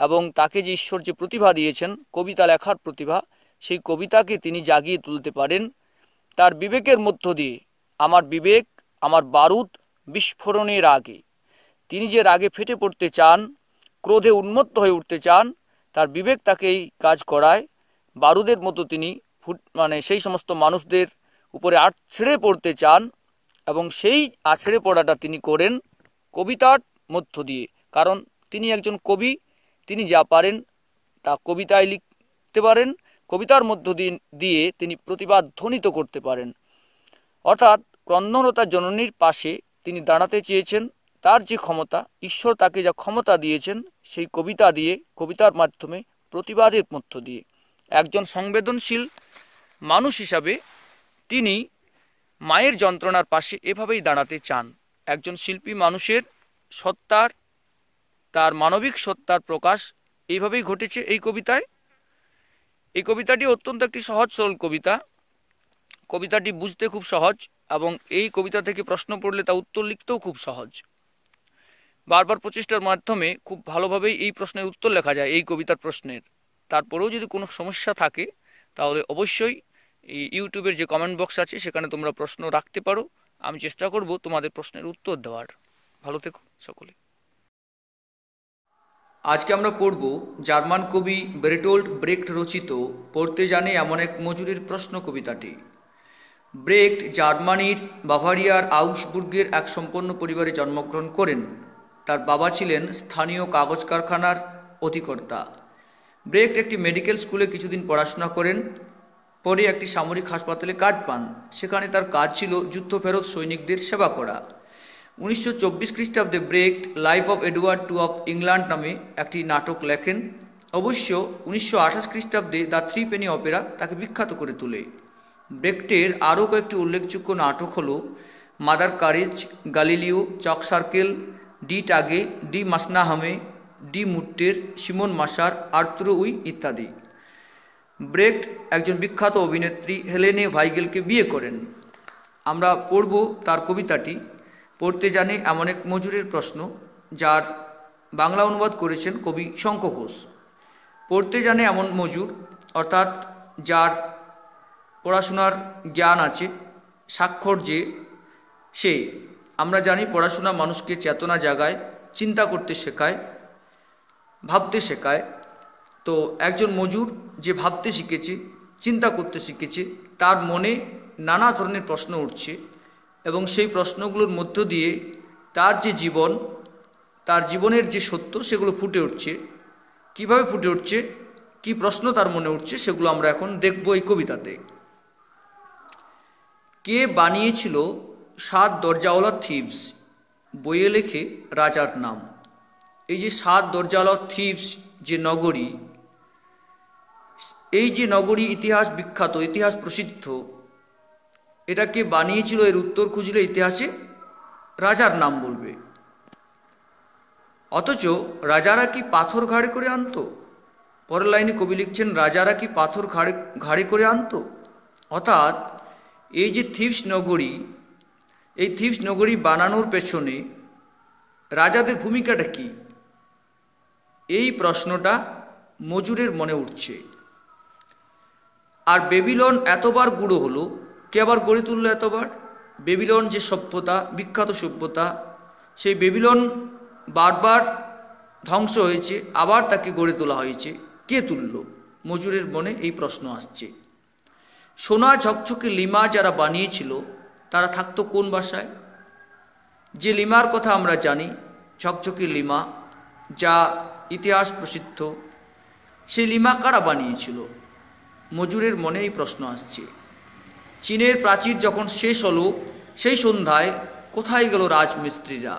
এবং তাকে যে ঈশ্বর যে প্রতিভা দিয়েছেন কবিতা লেখার প্রতিভা সেই কবিতাকে তিনি জাগিয়ে তুলতে পারেন তার বিবেকের মধ্য দিয়ে আমার বিবেক আমার বারুদ বিস্ফোরণের আগে তিনি যে রাগে ফেটে পড়তে চান ক্রোধে উন্মত্ত হয়ে উঠতে চান তার বিবেক তাকে এই কাজ করায় বারুদের মতো তিনি ফুট মানে সেই সমস্ত মানুষদের উপরে আছড়ে পড়তে চান এবং সেই আছড়ে পড়াটা তিনি করেন কবিতার মধ্য দিয়ে কারণ তিনি একজন কবি তিনি যা পারেন তা কবিতায় লিখতে পারেন কবিতার মধ্য দিয়ে তিনি প্রতিবাদ ধ্বনিত করতে পারেন অর্থাৎ ক্রন্দনতা জননীর পাশে তিনি দাঁড়াতে চেয়েছেন তার যে ক্ষমতা ঈশ্বর তাকে যা ক্ষমতা দিয়েছেন সেই কবিতা দিয়ে কবিতার মাধ্যমে প্রতিবাদের মধ্য দিয়ে একজন সংবেদনশীল মানুষ হিসাবে তিনি মায়ের যন্ত্রণার পাশে এভাবেই দাঁড়াতে চান একজন শিল্পী মানুষের সত্তার তার মানবিক সত্তার প্রকাশ এইভাবেই ঘটেছে এই কবিতায় এই কবিতাটি অত্যন্ত একটি সহজ সরল কবিতা কবিতাটি বুঝতে খুব সহজ এবং এই কবিতা থেকে প্রশ্ন পড়লে তা উত্তর লিখতেও খুব সহজ বারবার প্রচেষ্টার মাধ্যমে খুব ভালোভাবেই এই প্রশ্নের উত্তর লেখা যায় এই কবিতার প্রশ্নের তারপরেও যদি কোনো সমস্যা থাকে তাহলে অবশ্যই এই ইউটিউবের যে কমেন্ট বক্স আছে সেখানে তোমরা প্রশ্ন রাখতে পারো আমি চেষ্টা করব তোমাদের প্রশ্নের উত্তর দেওয়ার ভালো থেকো সকলে আজকে আমরা পড়ব জার্মান কবি ব্রেটোল্ড ব্রেক্ট রচিত পড়তে জানে এমন এক মজুরির প্রশ্ন কবিতাটি ব্রেক্ট জার্মানির বাভারিয়ার আউসবুর্গের এক সম্পন্ন পরিবারে জন্মগ্রহণ করেন তার বাবা ছিলেন স্থানীয় কাগজ কারখানার অধিকর্তা ব্রেক্ট একটি মেডিকেল স্কুলে কিছুদিন পড়াশোনা করেন পরে একটি সামরিক হাসপাতালে কাজ পান সেখানে তার কাজ ছিল যুদ্ধফেরত সৈনিকদের সেবা করা উনিশশো চব্বিশ খ্রিস্টাব্দে Brecht life of Edward two of England নামে একটি নাটক লেখেন অবশ্য উনিশশো আঠাশ খ্রিস্টাব্দে দ্য থ্রি পেনি অপেরা তাকে বিখ্যাত করে তোলে ব্রেক্টের আরও কয়েকটি উল্লেখযোগ্য নাটক হল mother courage Galileo chalk circle ডি টাগে ডি মাসনাহামে ডি মুট্টের সিমন মাসার আর্তুরো উই ইত্যাদি ব্রেক্ট একজন বিখ্যাত অভিনেত্রী হেলেনে ভাইগেলকে বিয়ে করেন আমরা পড়ব তার কবিতাটি পড়তে জানে এমন এক মজুরের প্রশ্ন যার বাংলা অনুবাদ করেছেন কবি শঙ্খ ঘোষ পড়তে জানে এমন মজুর অর্থাৎ যার পড়াশোনার জ্ঞান আছে স্বাক্ষর যে সে আমরা জানি পড়াশোনা মানুষকে চেতনা জাগায় চিন্তা করতে শেখায় ভাবতে শেখায় তো একজন মজুর যে ভাবতে শিখেছে চিন্তা করতে শিখেছে তার মনে নানা ধরনের প্রশ্ন উঠছে এবং সেই প্রশ্নগুলোর মধ্য দিয়ে তার যে জীবন তার জীবনের যে সত্য সেগুলো ফুটে উঠছে কিভাবে ফুটে উঠছে কি প্রশ্ন তার মনে উঠছে সেগুলো আমরা এখন দেখব এই কবিতাতে কে বানিয়েছিল সাত দরজাওয়ালা থিভস বইয়ে লেখে রাজার নাম এই যে সাত দরজাওয়ালা থিভস যে নগরী এই যে নগরী ইতিহাস বিখ্যাত ইতিহাস প্রসিদ্ধ এটা কে বানিয়েছিল এর উত্তর খুঁজলে ইতিহাসে রাজার নাম বলবে অথচ রাজারা কি পাথর ঘাড়ে করে আনত পরের লাইনে কবি লিখছেন রাজারা কি পাথর ঘাড়ে ঘাড়ে করে আনত অর্থাৎ এই যে থিপস নগরী এই থিপস নগরী বানানোর পেছনে রাজাদের ভূমিকাটা কি এই প্রশ্নটা মজুরের মনে উঠছে আর বেবিলন এতবার গুঁড়ো হলো কে আবার গড়ে তুলল এতবার বেবিলন যে সভ্যতা বিখ্যাত সভ্যতা সেই বেবিলন বারবার ধ্বংস হয়েছে আবার তাকে গড়ে তোলা হয়েছে কে তুলল মজুরের মনে এই প্রশ্ন আসছে সোনা ঝকঝকে লিমা যারা বানিয়েছিল তারা থাকতো কোন বাসায় যে লিমার কথা আমরা জানি ঝকঝকে লিমা যা ইতিহাস প্রসিদ্ধ সেই লিমা কারা বানিয়েছিল মজুরের মনে এই প্রশ্ন আসছে চীনের প্রাচীর যখন শেষ হলো সেই সন্ধ্যায় কোথায় গেল রাজমিস্ত্রিরা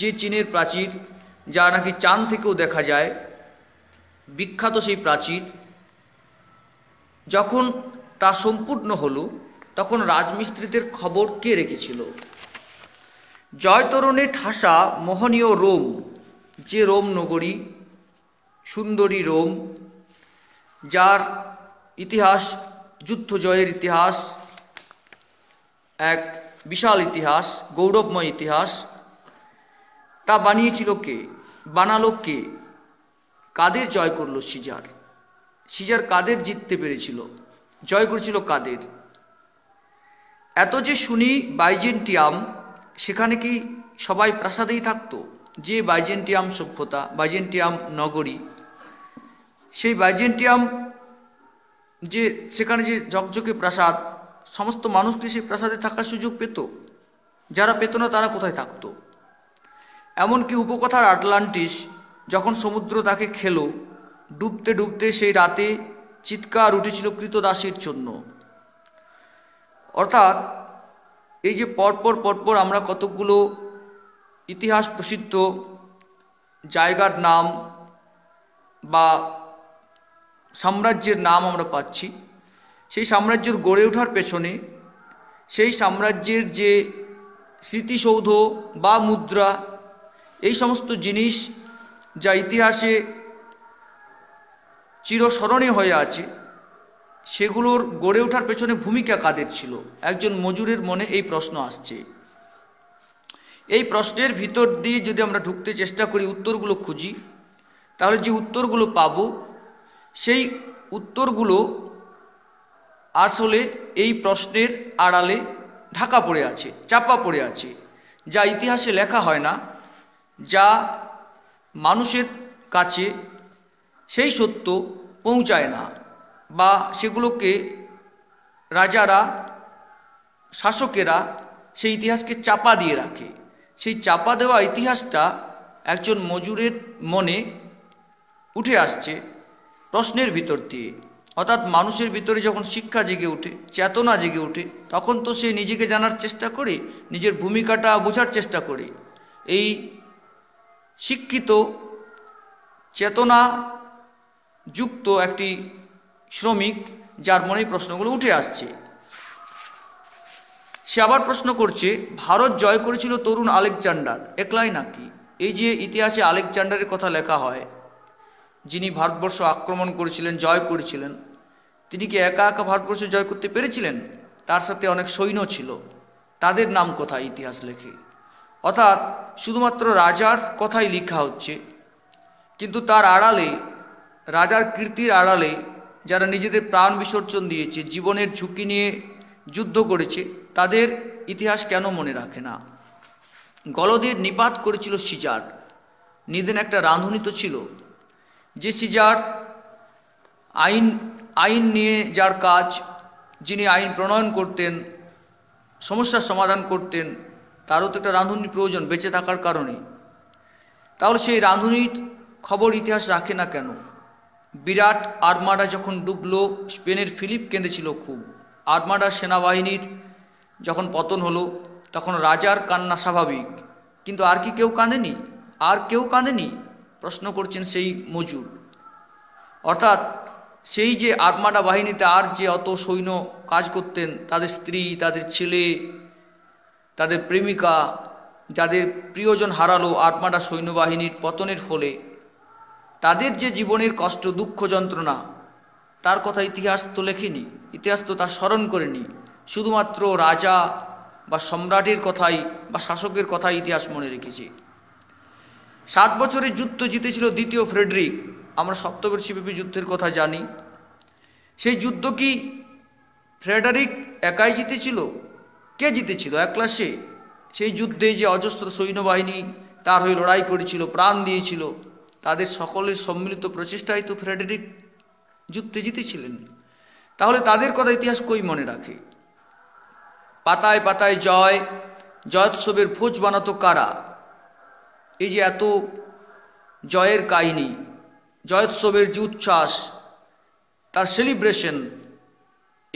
যে চীনের প্রাচীর যা নাকি চাঁদ থেকেও দেখা যায় বিখ্যাত সেই প্রাচীর যখন তা সম্পূর্ণ হলো তখন রাজমিস্ত্রিদের খবর কে রেখেছিল জয়তরণে ঠাসা মোহনীয় রোম যে রোম নগরী সুন্দরী রোম যার ইতিহাস যুদ্ধ জয়ের ইতিহাস এক বিশাল ইতিহাস গৌরবময় ইতিহাস তা বানিয়েছিল কে বানালো কে কাদের জয় করলো সিজার সিজার কাদের জিততে পেরেছিল জয় করেছিল কাদের এত যে শুনি বাইজেন্টিয়াম সেখানে কি সবাই প্রাসাদেই থাকতো যে বাইজেন্টিয়াম সভ্যতা বাইজেন্টিয়াম নগরী সেই বাইজেন্টিয়াম যে সেখানে যে ঝকঝকে প্রাসাদ সমস্ত মানুষকে সেই প্রাসাদে থাকার সুযোগ পেত যারা পেত না তারা কোথায় থাকতো এমনকি উপকথার আটলান্টিস যখন সমুদ্র তাকে খেলো ডুবতে ডুবতে সেই রাতে চিৎকার উঠেছিল কৃতদাসীর জন্য অর্থাৎ এই যে পরপর পরপর আমরা কতকগুলো ইতিহাস প্রসিদ্ধ জায়গার নাম বা সাম্রাজ্যের নাম আমরা পাচ্ছি সেই সাম্রাজ্যের গড়ে ওঠার পেছনে সেই সাম্রাজ্যের যে স্মৃতিসৌধ বা মুদ্রা এই সমস্ত জিনিস যা ইতিহাসে চিরস্মরণীয় হয়ে আছে সেগুলোর গড়ে ওঠার পেছনে ভূমিকা কাদের ছিল একজন মজুরের মনে এই প্রশ্ন আসছে এই প্রশ্নের ভিতর দিয়ে যদি আমরা ঢুকতে চেষ্টা করি উত্তরগুলো খুঁজি তাহলে যে উত্তরগুলো পাবো সেই উত্তরগুলো আসলে এই প্রশ্নের আড়ালে ঢাকা পড়ে আছে চাপা পড়ে আছে যা ইতিহাসে লেখা হয় না যা মানুষের কাছে সেই সত্য পৌঁছায় না বা সেগুলোকে রাজারা শাসকেরা সেই ইতিহাসকে চাপা দিয়ে রাখে সেই চাপা দেওয়া ইতিহাসটা একজন মজুরের মনে উঠে আসছে প্রশ্নের ভিতর দিয়ে অর্থাৎ মানুষের ভিতরে যখন শিক্ষা জেগে ওঠে চেতনা জেগে ওঠে তখন তো সে নিজেকে জানার চেষ্টা করে নিজের ভূমিকাটা বোঝার চেষ্টা করে এই শিক্ষিত চেতনা যুক্ত একটি শ্রমিক যার মনে প্রশ্নগুলো উঠে আসছে সে আবার প্রশ্ন করছে ভারত জয় করেছিল তরুণ আলেকজান্ডার একলাই নাকি এই যে ইতিহাসে আলেকজান্ডারের কথা লেখা হয় যিনি ভারতবর্ষ আক্রমণ করেছিলেন জয় করেছিলেন তিনি কি একা একা ভারতবর্ষে জয় করতে পেরেছিলেন তার সাথে অনেক সৈন্য ছিল তাদের নাম কথা ইতিহাস লেখে অর্থাৎ শুধুমাত্র রাজার কথাই লেখা হচ্ছে কিন্তু তার আড়ালে রাজার কীর্তির আড়ালে যারা নিজেদের প্রাণ বিসর্জন দিয়েছে জীবনের ঝুঁকি নিয়ে যুদ্ধ করেছে তাদের ইতিহাস কেন মনে রাখে না গলদের নিপাত করেছিল সিজার নিদেন একটা রাঁধুনি তো ছিল যে যার আইন আইন নিয়ে যার কাজ যিনি আইন প্রণয়ন করতেন সমস্যার সমাধান করতেন তারও তো একটা রাঁধুনি প্রয়োজন বেঁচে থাকার কারণে তাহলে সেই রাঁধুনির খবর ইতিহাস রাখে না কেন বিরাট আর্মাডা যখন ডুবলো স্পেনের ফিলিপ কেঁদেছিল খুব আর্মাডা সেনাবাহিনীর যখন পতন হলো তখন রাজার কান্না স্বাভাবিক কিন্তু আর কি কেউ কাঁদেনি আর কেউ কাঁদেনি প্রশ্ন করছেন সেই মজুর অর্থাৎ সেই যে আর্মাডা বাহিনীতে আর যে অত সৈন্য কাজ করতেন তাদের স্ত্রী তাদের ছেলে তাদের প্রেমিকা যাদের প্রিয়জন হারালো আর্মাডা সৈন্যবাহিনীর পতনের ফলে তাদের যে জীবনের কষ্ট দুঃখ যন্ত্রণা তার কথা ইতিহাস তো লেখেনি ইতিহাস তো তা স্মরণ করেনি শুধুমাত্র রাজা বা সম্রাটের কথাই বা শাসকের কথাই ইতিহাস মনে রেখেছে সাত বছরের যুদ্ধ জিতেছিল দ্বিতীয় ফ্রেডরিক আমরা সপ্তবর্ষীব্যাপী যুদ্ধের কথা জানি সেই যুদ্ধ কি ফ্রেডারিক একাই জিতেছিল কে জিতেছিল এক ক্লাসে সেই যুদ্ধে যে অজস্র সৈন্যবাহিনী তার হয়ে লড়াই করেছিল প্রাণ দিয়েছিল তাদের সকলের সম্মিলিত প্রচেষ্টায় তো ফ্রেডারিক যুদ্ধে জিতেছিলেন তাহলে তাদের কথা ইতিহাস কই মনে রাখে পাতায় পাতায় জয় জয়োৎসবের ফোজ বানাতো কারা এই যে এত জয়ের কাহিনী জয়োৎসবের যে উচ্ছ্বাস তার সেলিব্রেশন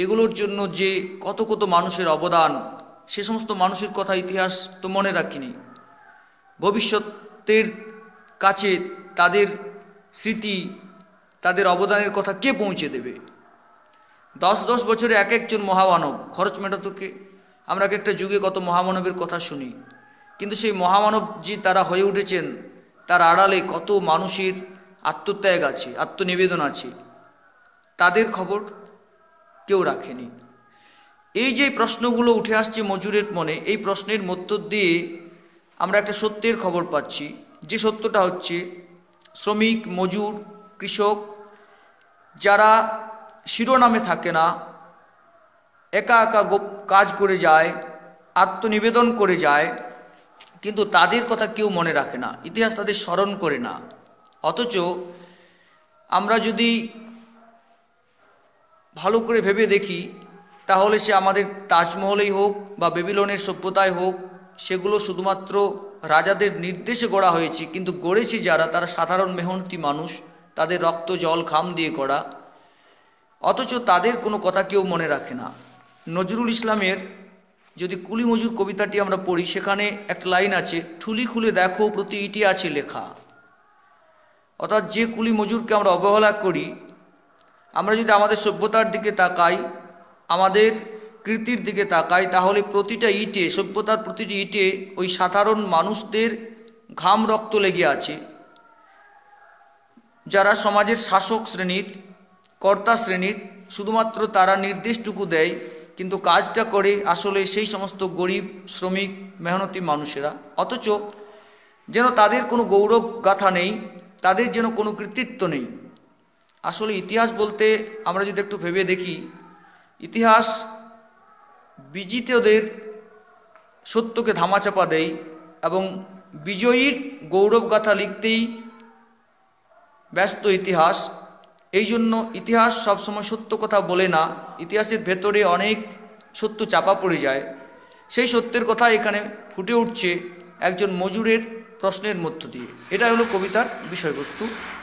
এগুলোর জন্য যে কত কত মানুষের অবদান সে সমস্ত মানুষের কথা ইতিহাস তো মনে রাখিনি ভবিষ্যতের কাছে তাদের স্মৃতি তাদের অবদানের কথা কে পৌঁছে দেবে দশ দশ বছরে এক একজন মহামানব খরচ মেটাতোকে আমরা এক একটা যুগে কত মহামানবের কথা শুনি কিন্তু সেই মহামানব যে তারা হয়ে উঠেছেন তার আড়ালে কত মানুষের আত্মত্যাগ আছে আত্মনিবেদন আছে তাদের খবর কেউ রাখেনি এই যে প্রশ্নগুলো উঠে আসছে মজুরের মনে এই প্রশ্নের মধ্য দিয়ে আমরা একটা সত্যের খবর পাচ্ছি যে সত্যটা হচ্ছে শ্রমিক মজুর কৃষক যারা শিরোনামে থাকে না একা একা কাজ করে যায় আত্মনিবেদন করে যায় কিন্তু তাদের কথা কেউ মনে রাখে না ইতিহাস তাদের স্মরণ করে না অথচ আমরা যদি ভালো করে ভেবে দেখি তাহলে সে আমাদের তাজমহলেই হোক বা বেবিলনের সভ্যতায় হোক সেগুলো শুধুমাত্র রাজাদের নির্দেশে গড়া হয়েছে কিন্তু গড়েছে যারা তারা সাধারণ মেহনতি মানুষ তাদের রক্ত জল খাম দিয়ে গড়া অথচ তাদের কোনো কথা কেউ মনে রাখে না নজরুল ইসলামের যদি কুলিমজুর কবিতাটি আমরা পড়ি সেখানে এক লাইন আছে ঠুলি খুলে দেখো প্রতি ইটি আছে লেখা অর্থাৎ যে কুলি মজুরকে আমরা অবহেলা করি আমরা যদি আমাদের সভ্যতার দিকে তাকাই আমাদের কৃতির দিকে তাকাই তাহলে প্রতিটা ইটে সভ্যতার প্রতিটি ইটে ওই সাধারণ মানুষদের ঘাম রক্ত লেগে আছে যারা সমাজের শাসক শ্রেণীর কর্তা শ্রেণীর শুধুমাত্র তারা নির্দেশটুকু দেয় কিন্তু কাজটা করে আসলে সেই সমস্ত গরিব শ্রমিক মেহনতি মানুষেরা অথচ যেন তাদের কোনো গৌরব গাথা নেই তাদের যেন কোনো কৃতিত্ব নেই আসলে ইতিহাস বলতে আমরা যদি একটু ভেবে দেখি ইতিহাস বিজিতদের সত্যকে ধামাচাপা দেয় এবং বিজয়ীর গাথা লিখতেই ব্যস্ত ইতিহাস এই জন্য ইতিহাস সবসময় সত্য কথা বলে না ইতিহাসের ভেতরে অনেক সত্য চাপা পড়ে যায় সেই সত্যের কথা এখানে ফুটে উঠছে একজন মজুরের প্রশ্নের মধ্য দিয়ে এটা হলো কবিতার বিষয়বস্তু